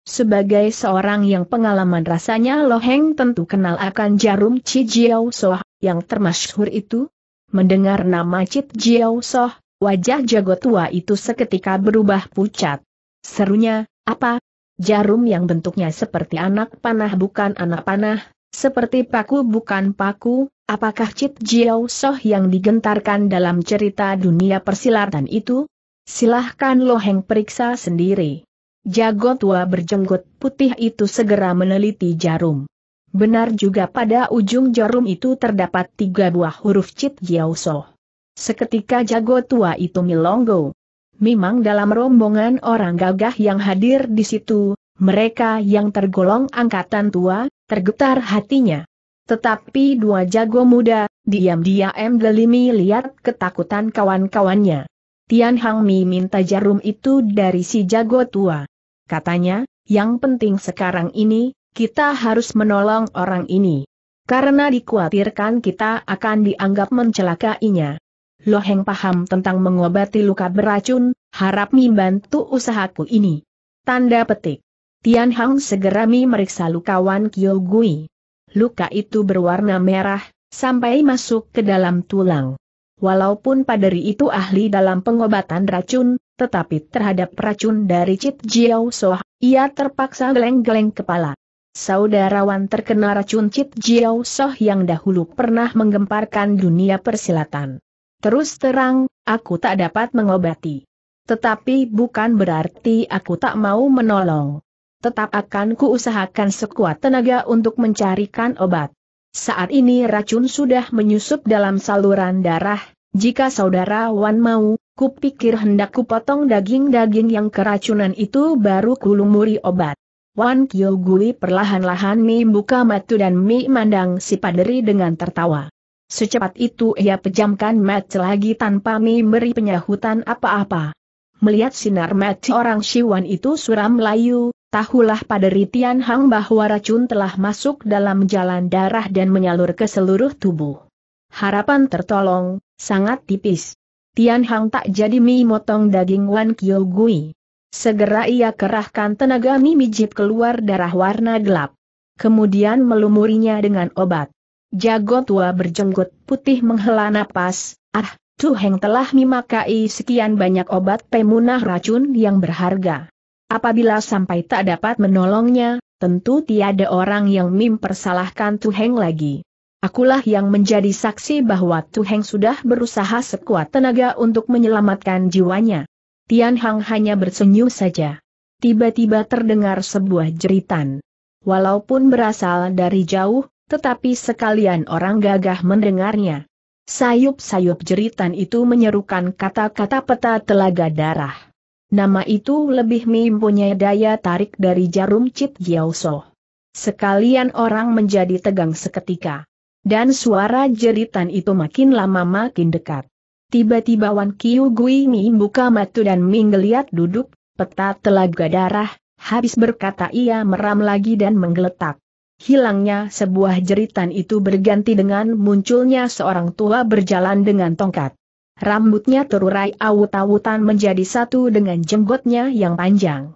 sebagai seorang yang pengalaman rasanya Loheng tentu kenal akan jarum Cijiao Jiao Soh, yang termasyhur itu. Mendengar nama Cijiao Jiao Soh, wajah jago tua itu seketika berubah pucat. Serunya, apa? Jarum yang bentuknya seperti anak panah bukan anak panah, seperti paku bukan paku, apakah Cijiao Jiao Soh yang digentarkan dalam cerita dunia persilatan itu? Silahkan Loheng periksa sendiri. Jago tua berjenggot putih itu segera meneliti jarum. Benar juga pada ujung jarum itu terdapat tiga buah huruf Cit so. Seketika jago tua itu milonggo. Memang dalam rombongan orang gagah yang hadir di situ, mereka yang tergolong angkatan tua, tergetar hatinya. Tetapi dua jago muda, diam-diam delimi lihat ketakutan kawan-kawannya. Tian Hang Mi minta jarum itu dari si jago tua katanya, yang penting sekarang ini, kita harus menolong orang ini. Karena dikhawatirkan kita akan dianggap mencelakainya. Loheng paham tentang mengobati luka beracun, harap Mi bantu usahaku ini. Tanda petik. Tian Hang segera Mi meriksa lukawan Kyo Gui. Luka itu berwarna merah, sampai masuk ke dalam tulang. Walaupun paderi itu ahli dalam pengobatan racun, tetapi terhadap racun dari Cip Jiao Soh, ia terpaksa geleng-geleng kepala. Saudarawan terkena racun Cip Jiao Soh yang dahulu pernah menggemparkan dunia persilatan. Terus terang, aku tak dapat mengobati. Tetapi bukan berarti aku tak mau menolong. Tetap akan kuusahakan sekuat tenaga untuk mencarikan obat. Saat ini racun sudah menyusup dalam saluran darah, jika saudara Wan mau, kupikir hendak kupotong daging-daging yang keracunan itu baru kulumuri obat. Wan Gui perlahan-lahan mi buka matu dan mi mandang si paderi dengan tertawa. Secepat itu ia pejamkan mata lagi tanpa mi beri penyahutan apa-apa. Melihat sinar mata orang Siwan itu suram layu, Tahulah pada Ritian Hang bahwa racun telah masuk dalam jalan darah dan menyalur ke seluruh tubuh. Harapan tertolong, sangat tipis. Tian Hang tak jadi mie motong daging Wan Kyo Gui. Segera ia kerahkan tenaga mie mijit keluar darah warna gelap. Kemudian melumurinya dengan obat. Jago tua berjenggot putih menghela napas, ah, Tuheng telah memakai sekian banyak obat pemunah racun yang berharga. Apabila sampai tak dapat menolongnya, tentu tiada orang yang mempersalahkan Tu Heng lagi. Akulah yang menjadi saksi bahwa Tu Heng sudah berusaha sekuat tenaga untuk menyelamatkan jiwanya. Tian Hang hanya bersenyum saja. Tiba-tiba terdengar sebuah jeritan. Walaupun berasal dari jauh, tetapi sekalian orang gagah mendengarnya. Sayup-sayup jeritan itu menyerukan kata-kata peta telaga darah. Nama itu lebih mempunyai daya tarik dari jarum Cip Jiaoso. Sekalian orang menjadi tegang seketika. Dan suara jeritan itu makin lama makin dekat. Tiba-tiba Wan Kiu Gui Mi buka mata dan menggeliat duduk, peta telaga darah, habis berkata ia meram lagi dan menggeletak. Hilangnya sebuah jeritan itu berganti dengan munculnya seorang tua berjalan dengan tongkat. Rambutnya terurai awut-awutan menjadi satu dengan jenggotnya yang panjang.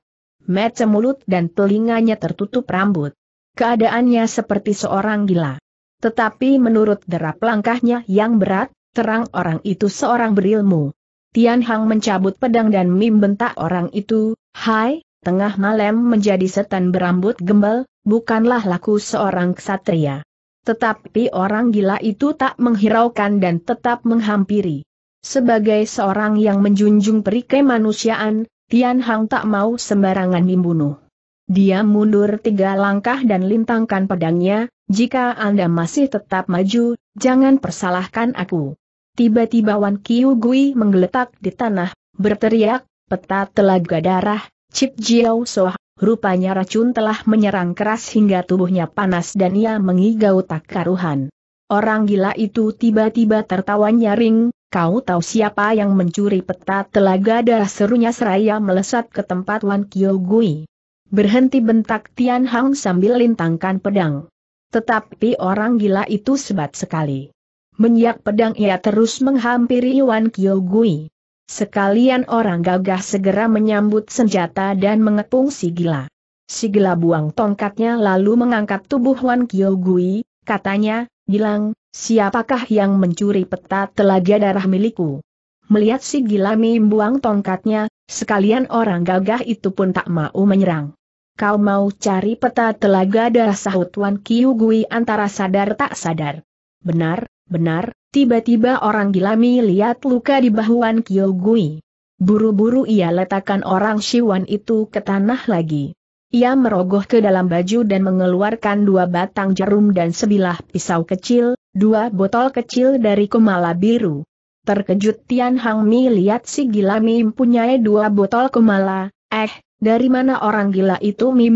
Mata mulut dan telinganya tertutup rambut. Keadaannya seperti seorang gila. Tetapi menurut derap langkahnya yang berat, terang orang itu seorang berilmu. Tian Hang mencabut pedang dan mim bentak orang itu, Hai, tengah malam menjadi setan berambut gembel, bukanlah laku seorang ksatria. Tetapi orang gila itu tak menghiraukan dan tetap menghampiri. Sebagai seorang yang menjunjung peri kemanusiaan, Tian Hang tak mau sembarangan membunuh. Dia mundur tiga langkah dan lintangkan pedangnya, jika Anda masih tetap maju, jangan persalahkan aku. Tiba-tiba Wan Kiu Gui menggeletak di tanah, berteriak, peta telaga darah, Cip Jiao Soh, rupanya racun telah menyerang keras hingga tubuhnya panas dan ia mengigau tak karuhan. Orang gila itu tiba-tiba tertawa nyaring, Kau tahu siapa yang mencuri peta telaga darah serunya seraya melesat ke tempat Wan Kyo Gui. Berhenti bentak Tian Hang sambil lintangkan pedang. Tetapi orang gila itu sebat sekali. Menyak pedang ia terus menghampiri Wan Kyo Gui. Sekalian orang gagah segera menyambut senjata dan mengepung si gila. Si gila buang tongkatnya lalu mengangkat tubuh Wan Kyo Gui, katanya, Gilang, siapakah yang mencuri peta telaga darah milikku? Melihat si gilami buang tongkatnya, sekalian orang gagah itu pun tak mau menyerang. Kau mau cari peta telaga darah sahut Wan gui antara sadar tak sadar. Benar, benar, tiba-tiba orang Gilami lihat luka di bahu bahuan gui Buru-buru ia letakkan orang Siwan itu ke tanah lagi. Ia merogoh ke dalam baju dan mengeluarkan dua batang jarum dan sebilah pisau kecil, dua botol kecil dari kumala biru. Terkejut Tian Hang Mi lihat si gila Mi mempunyai dua botol kumala. eh, dari mana orang gila itu Mi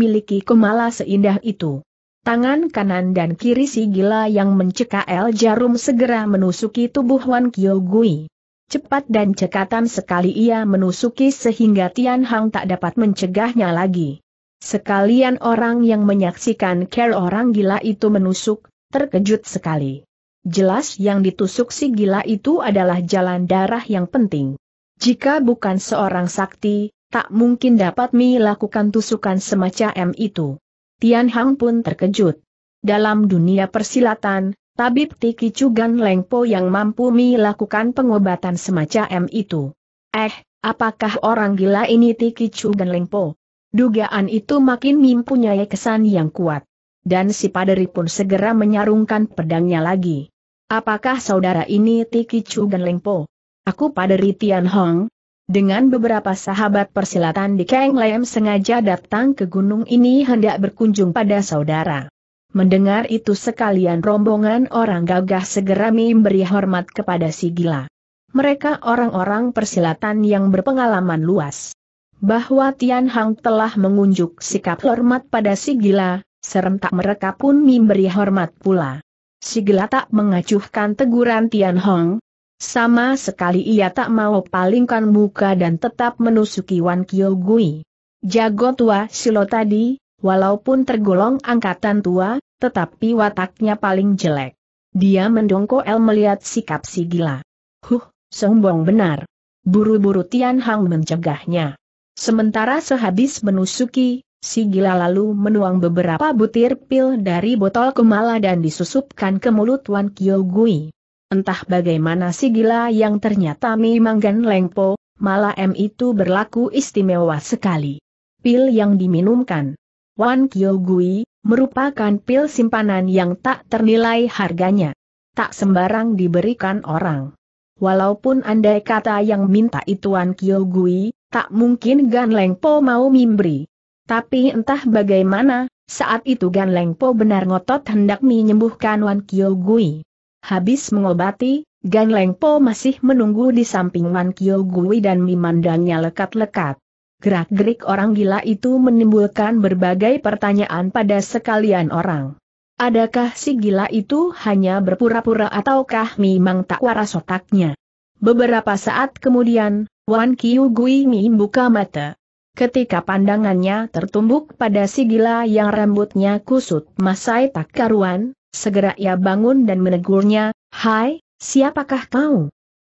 kumala seindah itu. Tangan kanan dan kiri si gila yang mencekal jarum segera menusuki tubuh Wan Kyo Gui. Cepat dan cekatan sekali ia menusuki sehingga Tian Hang tak dapat mencegahnya lagi. Sekalian orang yang menyaksikan care orang gila itu menusuk, terkejut sekali. Jelas yang ditusuk si gila itu adalah jalan darah yang penting. Jika bukan seorang sakti, tak mungkin dapat melakukan tusukan semacam itu. Tian Hang pun terkejut. Dalam dunia persilatan, tabib Tiki Cugan Lengpo yang mampu melakukan pengobatan semacam itu. Eh, apakah orang gila ini Tiki Cugan Lengpo? Dugaan itu makin mempunyai kesan yang kuat. Dan si paderi pun segera menyarungkan pedangnya lagi. Apakah saudara ini Tiki Chu dan Lengpo? Aku paderi Tian Hong. Dengan beberapa sahabat persilatan di Kang Lem sengaja datang ke gunung ini hendak berkunjung pada saudara. Mendengar itu sekalian rombongan orang gagah segera memberi hormat kepada si gila. Mereka orang-orang persilatan yang berpengalaman luas bahwa Tian Hang telah mengunjuk sikap hormat pada si gila, serentak mereka pun memberi hormat pula. Si gila tak mengacuhkan teguran Tian Hong. Sama sekali ia tak mau palingkan muka dan tetap menusuki Wan Kyo Gui. Jago tua Silo tadi, walaupun tergolong angkatan tua, tetapi wataknya paling jelek. Dia mendongkol melihat sikap si gila. Huh, sombong benar. Buru-buru Tian Hang mencegahnya. Sementara sehabis menusuki, si gila lalu menuang beberapa butir pil dari botol kemala dan disusupkan ke mulut Wan Kyo Gui. Entah bagaimana si gila yang ternyata memanggan lengpo, malah M itu berlaku istimewa sekali. Pil yang diminumkan. Wan Kyo Gui, merupakan pil simpanan yang tak ternilai harganya. Tak sembarang diberikan orang. Walaupun andai kata yang minta ituan Kyo Gui, Tak mungkin Gan Leng Po mau mimbri. Tapi entah bagaimana, saat itu Gan Leng Po benar ngotot hendak menyembuhkan Wan Kyo Gui. Habis mengobati, Gan Leng Po masih menunggu di samping Wan Kyo Gui dan memandangnya lekat-lekat. Gerak-gerik orang gila itu menimbulkan berbagai pertanyaan pada sekalian orang. Adakah si gila itu hanya berpura-pura ataukah memang tak waras otaknya? Beberapa saat kemudian, Wan Kiu Gui Mi buka mata. Ketika pandangannya tertumbuk pada si gila yang rambutnya kusut masai tak karuan, segera ia bangun dan menegurnya, Hai, siapakah kau?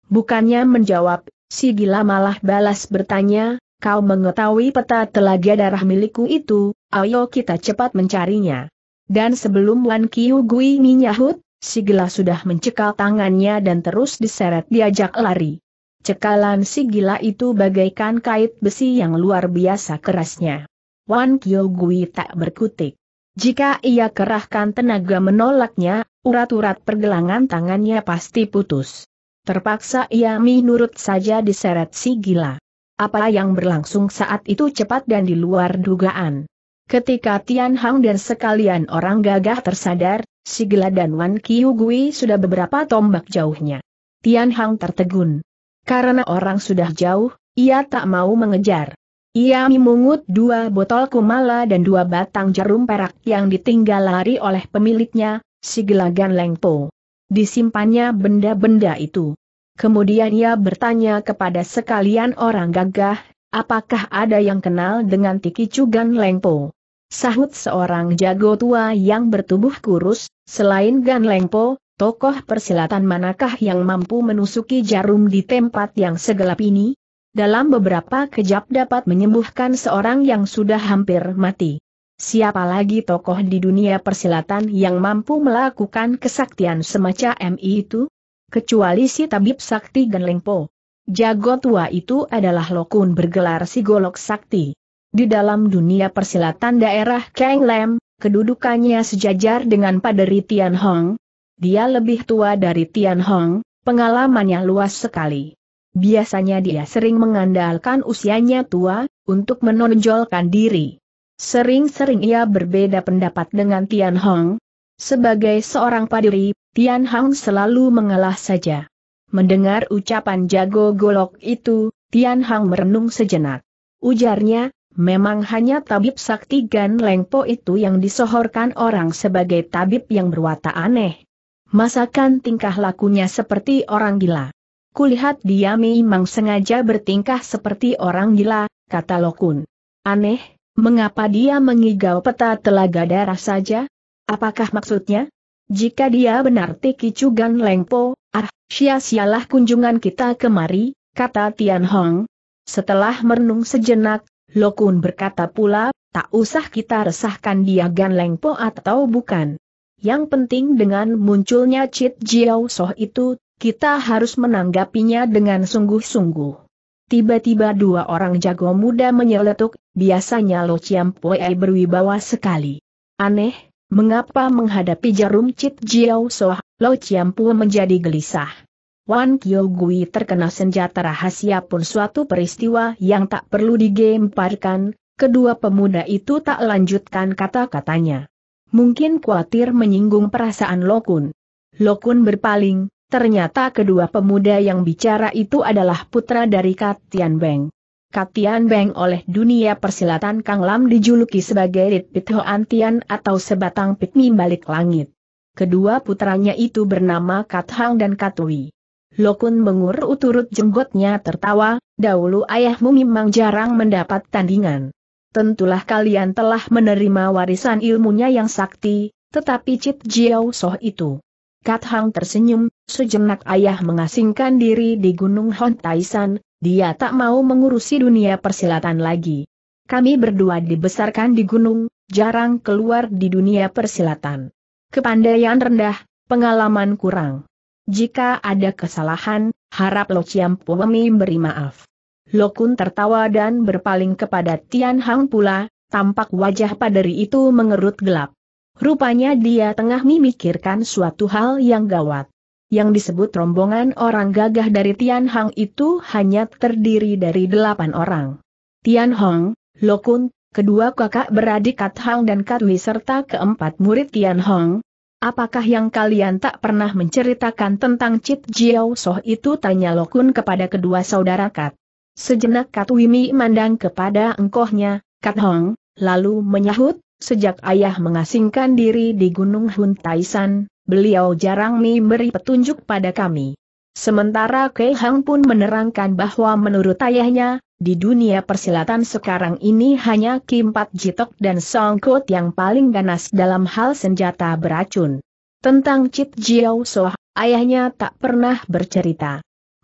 Bukannya menjawab, si gila malah balas bertanya, kau mengetahui peta telaga darah milikku itu, ayo kita cepat mencarinya. Dan sebelum Wan Kiu Gui Mi nyahut, gila sudah mencekal tangannya dan terus diseret diajak lari. Cekalan si gila itu bagaikan kait besi yang luar biasa kerasnya. Wan Kyo Gui tak berkutik. Jika ia kerahkan tenaga menolaknya, urat-urat pergelangan tangannya pasti putus. Terpaksa ia menurut saja diseret si gila. Apa yang berlangsung saat itu cepat dan di luar dugaan. Ketika Tian Hang dan sekalian orang gagah tersadar, si gila dan Wan Kyu Gui sudah beberapa tombak jauhnya. Tian Hang tertegun. Karena orang sudah jauh, ia tak mau mengejar. Ia memungut dua botol kumala dan dua batang jarum perak yang ditinggal lari oleh pemiliknya, si gelagan Lengpo. Disimpannya benda-benda itu. Kemudian ia bertanya kepada sekalian orang gagah, apakah ada yang kenal dengan Tiki Cugan Lengpo? Sahut seorang jago tua yang bertubuh kurus, selain Gan Lengpo, Tokoh persilatan manakah yang mampu menusuki jarum di tempat yang segelap ini? Dalam beberapa kejap dapat menyembuhkan seorang yang sudah hampir mati. Siapa lagi tokoh di dunia persilatan yang mampu melakukan kesaktian semacam itu? Kecuali si tabib sakti dan Genlengpo. Jago tua itu adalah lokun bergelar si golok sakti. Di dalam dunia persilatan daerah Kang Lam, kedudukannya sejajar dengan Paderi Tian Hong, dia lebih tua dari Tian Hong, pengalamannya luas sekali. Biasanya dia sering mengandalkan usianya tua, untuk menonjolkan diri. Sering-sering ia berbeda pendapat dengan Tian Hong. Sebagai seorang padiri, Tian Hong selalu mengalah saja. Mendengar ucapan jago golok itu, Tian Hong merenung sejenak. Ujarnya, memang hanya tabib sakti Gan Lengpo itu yang disohorkan orang sebagai tabib yang berwatak aneh. Masakan tingkah lakunya seperti orang gila. Kulihat dia memang sengaja bertingkah seperti orang gila, kata Lokun. Aneh, mengapa dia mengigau peta telaga darah saja? Apakah maksudnya? Jika dia benar Tiki Cugan Lengpo, ah, sia-sialah kunjungan kita kemari, kata Tian Hong. Setelah merenung sejenak, Lokun berkata pula, tak usah kita resahkan dia Gan Lengpo atau bukan. Yang penting dengan munculnya Chit Jiao Soh itu, kita harus menanggapinya dengan sungguh-sungguh. Tiba-tiba dua orang jago muda menyeletuk, biasanya Lo Chiampoe berwibawa sekali. Aneh, mengapa menghadapi jarum Chit Jiao Soh, Lo Chiampoe menjadi gelisah. Wan Kyo Gui terkena senjata rahasia pun suatu peristiwa yang tak perlu digemparkan, kedua pemuda itu tak lanjutkan kata-katanya. Mungkin khawatir menyinggung perasaan Lokun. Lokun berpaling, ternyata kedua pemuda yang bicara itu adalah putra dari Katian Beng. Katian Beng oleh dunia persilatan Kang Lam dijuluki sebagai Rit Antian atau sebatang pitmi balik langit. Kedua putranya itu bernama Kat Hang dan Katui. Lokun mengurut urut jenggotnya tertawa, dahulu ayahmu memang jarang mendapat tandingan. Tentulah kalian telah menerima warisan ilmunya yang sakti, tetapi Cip Jiao Soh itu. Kat Hang tersenyum, sejenak ayah mengasingkan diri di Gunung Hon Taisan, dia tak mau mengurusi dunia persilatan lagi. Kami berdua dibesarkan di gunung, jarang keluar di dunia persilatan. Kepandaian rendah, pengalaman kurang. Jika ada kesalahan, harap Lo Chiam Puemi beri maaf. Lokun tertawa dan berpaling kepada Tian Hang pula, tampak wajah paderi itu mengerut gelap. Rupanya dia tengah memikirkan suatu hal yang gawat. Yang disebut rombongan orang gagah dari Tian Hang itu hanya terdiri dari delapan orang. Tian Hong, Lokun, kedua kakak beradik Kat Hang dan Kat Wei serta keempat murid Tian Hong, Apakah yang kalian tak pernah menceritakan tentang Cip Jiao Soh itu tanya Lokun kepada kedua saudara Kat. Sejenak Katwimi mandang kepada engkohnya, Kat Hong, lalu menyahut, sejak ayah mengasingkan diri di Gunung Hun Taisan, beliau jarang memberi petunjuk pada kami. Sementara Kei Hang pun menerangkan bahwa menurut ayahnya, di dunia persilatan sekarang ini hanya Kim Pat Jitok dan Song Kut yang paling ganas dalam hal senjata beracun. Tentang Chit Jiao Soh, ayahnya tak pernah bercerita.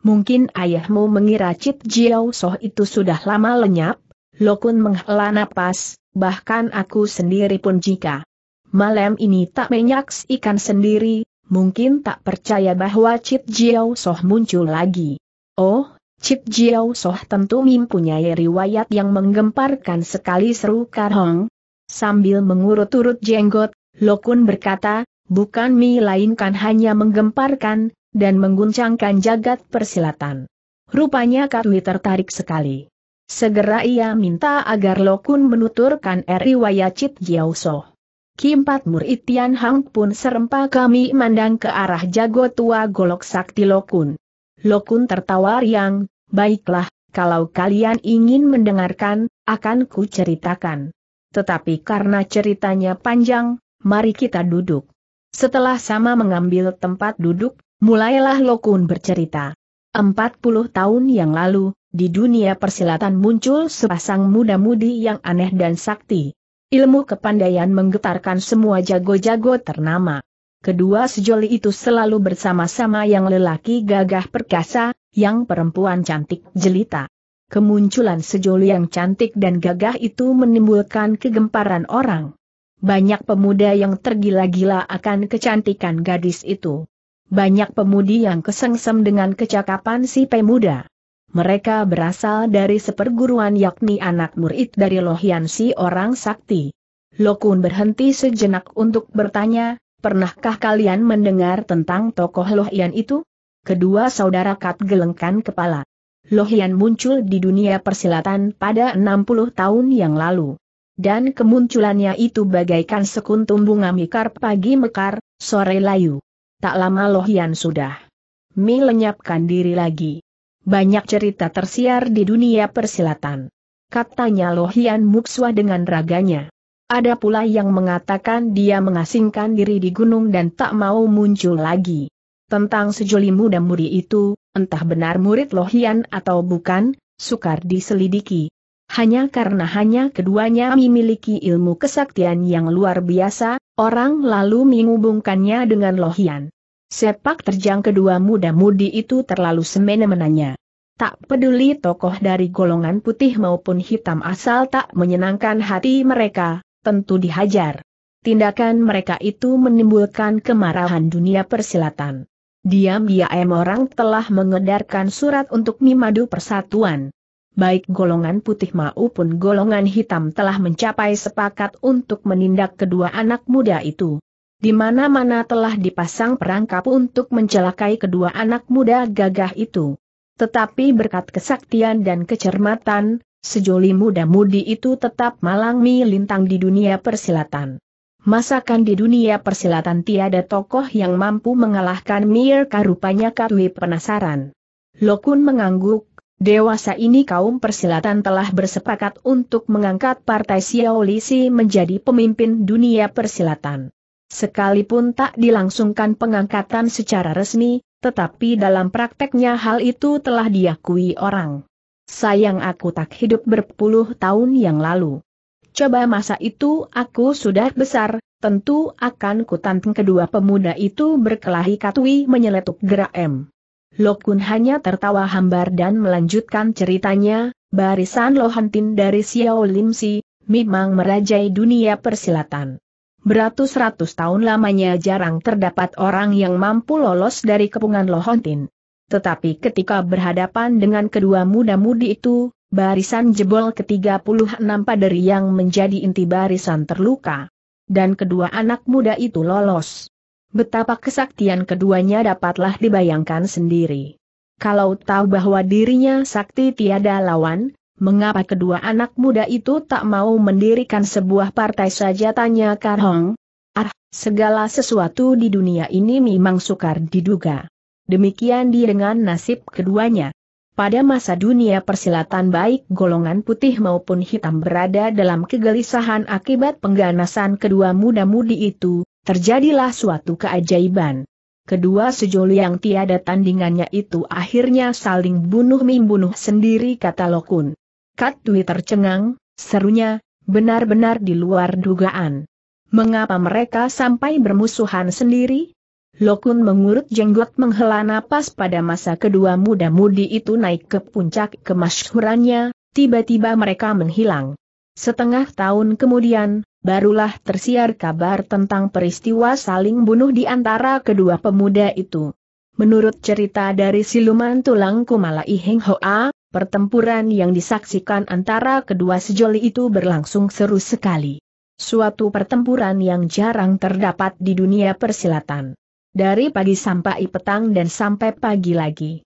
Mungkin ayahmu mengira Cip Jiao Soh itu sudah lama lenyap? Lokun menghela napas, bahkan aku sendiri pun jika malam ini tak menyaksikan sendiri, mungkin tak percaya bahwa Cip Jiao Soh muncul lagi. Oh, Cip Jiao Soh tentu mempunyai riwayat yang menggemparkan sekali seru Karhong. Sambil mengurut-urut jenggot, Lokun berkata, bukan mi lainkan hanya menggemparkan, dan mengguncangkan jagat persilatan. Rupanya Katwi tertarik sekali. Segera ia minta agar Lokun menuturkan riwayat Cit Jiausoh. Kimpat murid Tian Hang pun serempak kami mandang ke arah jago tua golok sakti Lokun. Lokun tertawa riang, baiklah, kalau kalian ingin mendengarkan, akan ku ceritakan. Tetapi karena ceritanya panjang, mari kita duduk. Setelah sama mengambil tempat duduk, Mulailah Lokun bercerita. 40 tahun yang lalu, di dunia persilatan muncul sepasang muda-mudi yang aneh dan sakti. Ilmu kepandaian menggetarkan semua jago-jago ternama. Kedua sejoli itu selalu bersama-sama yang lelaki gagah perkasa, yang perempuan cantik jelita. Kemunculan sejoli yang cantik dan gagah itu menimbulkan kegemparan orang. Banyak pemuda yang tergila-gila akan kecantikan gadis itu. Banyak pemudi yang kesengsem dengan kecakapan si pemuda. Mereka berasal dari seperguruan yakni anak murid dari Lohian si orang sakti. Lokun berhenti sejenak untuk bertanya, pernahkah kalian mendengar tentang tokoh Lohian itu? Kedua saudara Kat gelengkan kepala. Lohian muncul di dunia persilatan pada 60 tahun yang lalu. Dan kemunculannya itu bagaikan sekuntum bunga mikar pagi mekar, sore layu. Tak lama Lohian sudah. melenyapkan diri lagi. Banyak cerita tersiar di dunia persilatan. Katanya Lohian Mukswa dengan raganya. Ada pula yang mengatakan dia mengasingkan diri di gunung dan tak mau muncul lagi. Tentang sejoli muda muri itu, entah benar murid Lohian atau bukan, sukar diselidiki. Hanya karena hanya keduanya memiliki ilmu kesaktian yang luar biasa, orang lalu menghubungkannya dengan Lohian. Sepak terjang kedua muda-mudi itu terlalu semena-menanya. Tak peduli tokoh dari golongan putih maupun hitam asal tak menyenangkan hati mereka, tentu dihajar. Tindakan mereka itu menimbulkan kemarahan dunia persilatan. Diam-diam orang telah mengedarkan surat untuk mimadu persatuan baik golongan putih maupun golongan hitam telah mencapai sepakat untuk menindak kedua anak muda itu. Di mana-mana telah dipasang perangkap untuk mencelakai kedua anak muda gagah itu. Tetapi berkat kesaktian dan kecermatan, sejoli muda-mudi itu tetap malang milintang di dunia persilatan. Masakan di dunia persilatan tiada tokoh yang mampu mengalahkan mir karupanya Katwi penasaran. Lokun mengangguk, Dewasa ini kaum persilatan telah bersepakat untuk mengangkat Partai Si menjadi pemimpin dunia persilatan. Sekalipun tak dilangsungkan pengangkatan secara resmi, tetapi dalam prakteknya hal itu telah diakui orang. Sayang aku tak hidup berpuluh tahun yang lalu. Coba masa itu aku sudah besar, tentu akan kutanteng kedua pemuda itu berkelahi katui menyeletuk gerak M. Lokun hanya tertawa hambar dan melanjutkan ceritanya, barisan Lohantin dari Xiao Limsi, memang merajai dunia persilatan. Beratus-ratus tahun lamanya jarang terdapat orang yang mampu lolos dari kepungan Lohontin. Tetapi ketika berhadapan dengan kedua muda-mudi itu, barisan jebol ke-36 paderi yang menjadi inti barisan terluka. Dan kedua anak muda itu lolos. Betapa kesaktian keduanya dapatlah dibayangkan sendiri. Kalau tahu bahwa dirinya sakti tiada lawan, mengapa kedua anak muda itu tak mau mendirikan sebuah partai saja tanya Karhong? Ah, segala sesuatu di dunia ini memang sukar diduga. Demikian dia dengan nasib keduanya. Pada masa dunia persilatan baik golongan putih maupun hitam berada dalam kegelisahan akibat pengganasan kedua muda-mudi itu, terjadilah suatu keajaiban. Kedua sejoli yang tiada tandingannya itu akhirnya saling bunuh-membunuh sendiri kata Lokun. Kat Dwi tercengang, serunya, benar-benar di luar dugaan. Mengapa mereka sampai bermusuhan sendiri? Lokun mengurut jenggot menghela napas pada masa kedua muda-mudi itu naik ke puncak kemasyhurannya, tiba-tiba mereka menghilang. Setengah tahun kemudian, barulah tersiar kabar tentang peristiwa saling bunuh di antara kedua pemuda itu. Menurut cerita dari siluman tulang Kumala Iheng Hoa, pertempuran yang disaksikan antara kedua sejoli itu berlangsung seru sekali. Suatu pertempuran yang jarang terdapat di dunia persilatan. Dari pagi sampai petang dan sampai pagi lagi.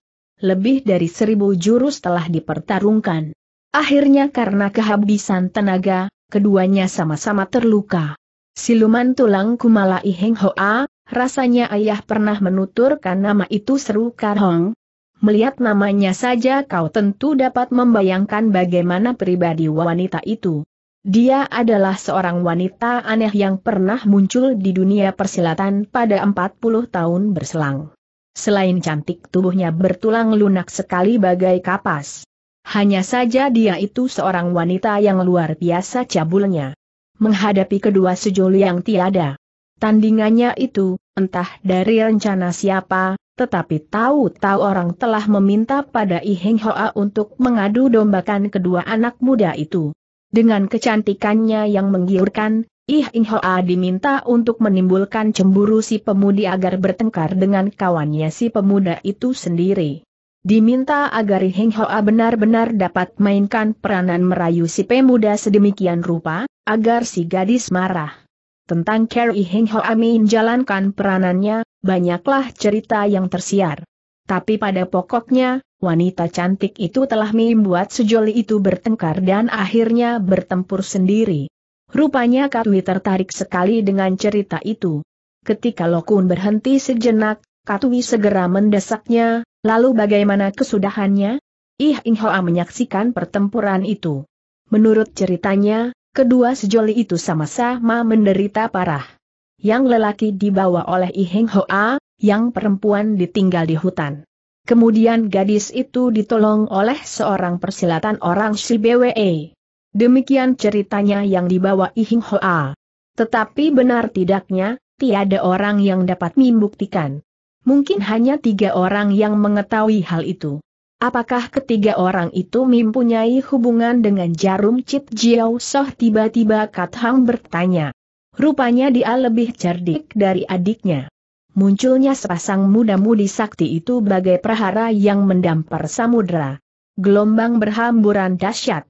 Lebih dari seribu jurus telah dipertarungkan. Akhirnya karena kehabisan tenaga, keduanya sama-sama terluka. Siluman tulang Kumala Iheng Hoa, rasanya ayah pernah menuturkan nama itu seru Karhong. Melihat namanya saja kau tentu dapat membayangkan bagaimana pribadi wanita itu. Dia adalah seorang wanita aneh yang pernah muncul di dunia persilatan pada 40 tahun berselang. Selain cantik tubuhnya bertulang lunak sekali bagai kapas. Hanya saja dia itu seorang wanita yang luar biasa cabulnya. Menghadapi kedua sejoli yang tiada. Tandingannya itu, entah dari rencana siapa, tetapi tahu-tahu orang telah meminta pada I Heng Hoa untuk mengadu dombakan kedua anak muda itu. Dengan kecantikannya yang menggiurkan, I Heng Hoa diminta untuk menimbulkan cemburu si pemudi agar bertengkar dengan kawannya si pemuda itu sendiri. Diminta agar Heng Hoa benar-benar dapat mainkan peranan merayu si pemuda sedemikian rupa, agar si gadis marah. Tentang Kerry Heng Hoa menjalankan peranannya, banyaklah cerita yang tersiar. Tapi pada pokoknya, wanita cantik itu telah membuat sejoli itu bertengkar dan akhirnya bertempur sendiri. Rupanya Katwi tertarik sekali dengan cerita itu. Ketika Lokun berhenti sejenak, Katwi segera mendesaknya, Lalu bagaimana kesudahannya? Ih Ing Hoa menyaksikan pertempuran itu. Menurut ceritanya, kedua sejoli itu sama-sama menderita parah. Yang lelaki dibawa oleh I Hoa, yang perempuan ditinggal di hutan. Kemudian gadis itu ditolong oleh seorang persilatan orang Shibwe. Demikian ceritanya yang dibawa I Hoa. Tetapi benar tidaknya, tiada orang yang dapat membuktikan Mungkin hanya tiga orang yang mengetahui hal itu. Apakah ketiga orang itu mempunyai hubungan dengan jarum Cit Jiao Soh tiba-tiba Kat Hang bertanya. Rupanya dia lebih cerdik dari adiknya. Munculnya sepasang muda-mudi sakti itu bagai prahara yang mendampar samudera. Gelombang berhamburan dahsyat.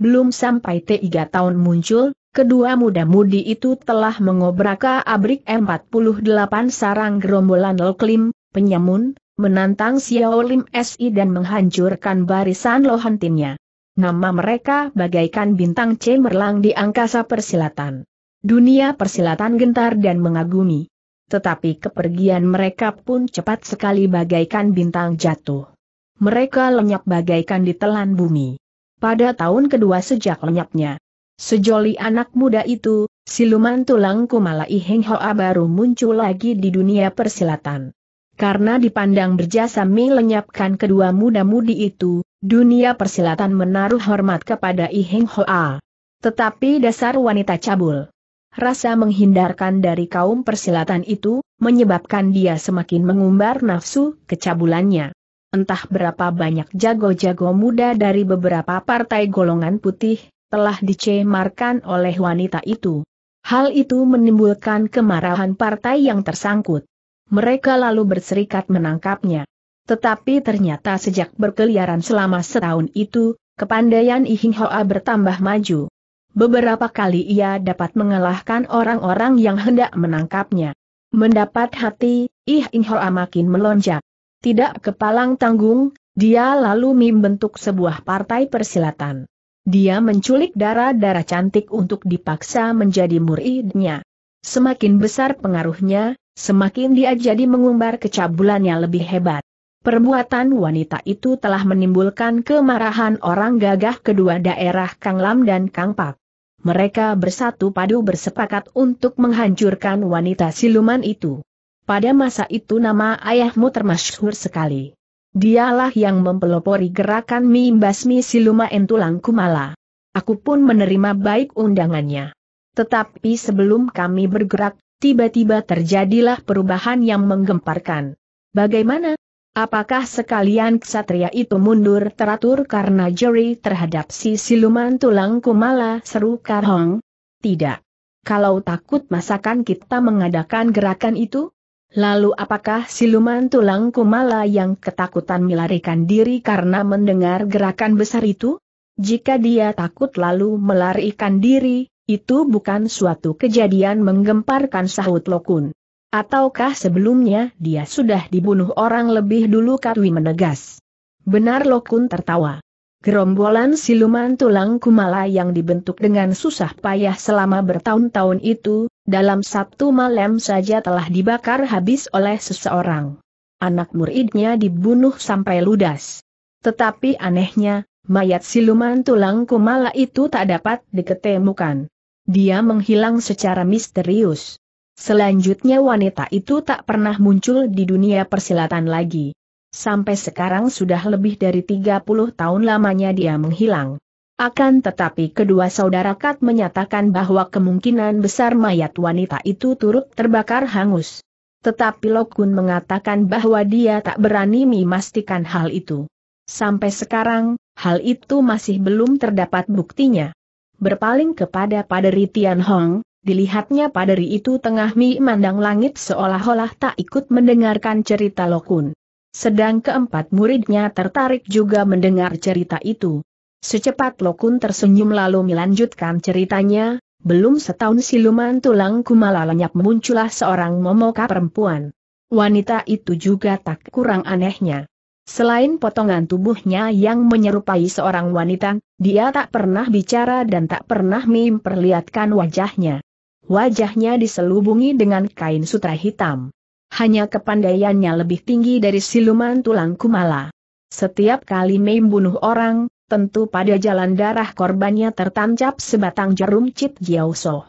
Belum sampai tiga tahun muncul, Kedua muda-mudi itu telah mengobraka abrik 48 sarang gerombolan Loklim, penyamun, menantang Xiao Lim SI dan menghancurkan barisan Lohantinnya. Nama mereka bagaikan bintang cemerlang di angkasa persilatan. Dunia persilatan gentar dan mengagumi. Tetapi kepergian mereka pun cepat sekali bagaikan bintang jatuh. Mereka lenyap bagaikan ditelan bumi. Pada tahun kedua sejak lenyapnya, Sejoli anak muda itu, siluman tulang Kumala Iheng Hoa baru muncul lagi di dunia persilatan. Karena dipandang berjasa melenyapkan kedua muda-mudi itu, dunia persilatan menaruh hormat kepada Iheng Hoa. Tetapi dasar wanita cabul. Rasa menghindarkan dari kaum persilatan itu, menyebabkan dia semakin mengumbar nafsu kecabulannya. Entah berapa banyak jago-jago muda dari beberapa partai golongan putih, telah dicemarkan oleh wanita itu. Hal itu menimbulkan kemarahan partai yang tersangkut. Mereka lalu berserikat menangkapnya. Tetapi ternyata sejak berkeliaran selama setahun itu, kepandaian Ihing Hoa bertambah maju. Beberapa kali ia dapat mengalahkan orang-orang yang hendak menangkapnya. Mendapat hati, Ihing Hoa makin melonjak. Tidak kepalang tanggung, dia lalu membentuk sebuah partai persilatan. Dia menculik darah-darah cantik untuk dipaksa menjadi muridnya. Semakin besar pengaruhnya, semakin dia jadi mengumbar kecabulannya lebih hebat. Perbuatan wanita itu telah menimbulkan kemarahan orang gagah kedua daerah Kang Lam dan Kang Pak. Mereka bersatu padu bersepakat untuk menghancurkan wanita siluman itu. Pada masa itu nama ayahmu termasyhur sekali. Dialah yang mempelopori gerakan mimbasmi siluma entulang kumala. Aku pun menerima baik undangannya. Tetapi sebelum kami bergerak, tiba-tiba terjadilah perubahan yang menggemparkan. Bagaimana? Apakah sekalian ksatria itu mundur teratur karena juri terhadap si siluman tulang kumala seru Karhong? Tidak. Kalau takut masakan kita mengadakan gerakan itu? Lalu apakah siluman tulang kumala yang ketakutan melarikan diri karena mendengar gerakan besar itu? Jika dia takut lalu melarikan diri, itu bukan suatu kejadian menggemparkan sahut Lokun. Ataukah sebelumnya dia sudah dibunuh orang lebih dulu Katwi menegas. Benar Lokun tertawa. Gerombolan siluman tulang kumala yang dibentuk dengan susah payah selama bertahun-tahun itu, dalam Sabtu malam saja telah dibakar habis oleh seseorang. Anak muridnya dibunuh sampai ludas. Tetapi anehnya, mayat siluman tulang kumala itu tak dapat diketemukan. Dia menghilang secara misterius. Selanjutnya wanita itu tak pernah muncul di dunia persilatan lagi. Sampai sekarang sudah lebih dari 30 tahun lamanya dia menghilang. Akan tetapi kedua saudara Kat menyatakan bahwa kemungkinan besar mayat wanita itu turut terbakar hangus. Tetapi Lokun mengatakan bahwa dia tak berani memastikan hal itu. Sampai sekarang, hal itu masih belum terdapat buktinya. Berpaling kepada Paderi Tian Hong, dilihatnya Paderi itu tengah memandang langit seolah-olah tak ikut mendengarkan cerita Lokun. Sedang keempat muridnya tertarik juga mendengar cerita itu. Secepat Lokun tersenyum lalu melanjutkan ceritanya, belum setahun siluman tulang kumala lenyap muncullah seorang momoka perempuan. Wanita itu juga tak kurang anehnya. Selain potongan tubuhnya yang menyerupai seorang wanita, dia tak pernah bicara dan tak pernah memperlihatkan wajahnya. Wajahnya diselubungi dengan kain sutra hitam. Hanya kepandaiannya lebih tinggi dari siluman tulang kumala. Setiap kali membunuh orang, tentu pada jalan darah korbannya tertancap sebatang jarum Cip Jiaoso.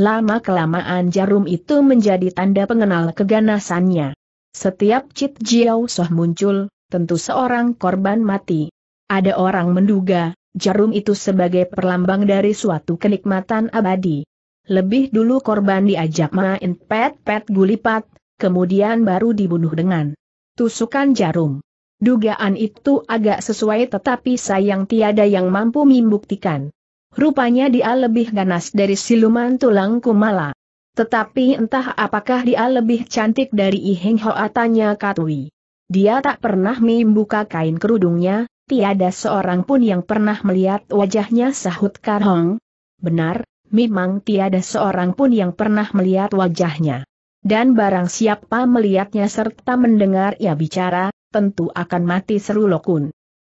Lama-kelamaan jarum itu menjadi tanda pengenal keganasannya. Setiap Cip Jiaoso muncul, tentu seorang korban mati. Ada orang menduga, jarum itu sebagai perlambang dari suatu kenikmatan abadi. Lebih dulu korban diajak main pet-pet gulipat, kemudian baru dibunuh dengan tusukan jarum. Dugaan itu agak sesuai tetapi sayang tiada yang mampu membuktikan. Rupanya dia lebih ganas dari siluman tulang kumala. Tetapi entah apakah dia lebih cantik dari Iheng Hoa tanya Dia tak pernah membuka kain kerudungnya, tiada seorang pun yang pernah melihat wajahnya sahut Karhong. Benar, memang tiada seorang pun yang pernah melihat wajahnya. Dan barang siapa melihatnya serta mendengar ia bicara, tentu akan mati seru Lokun.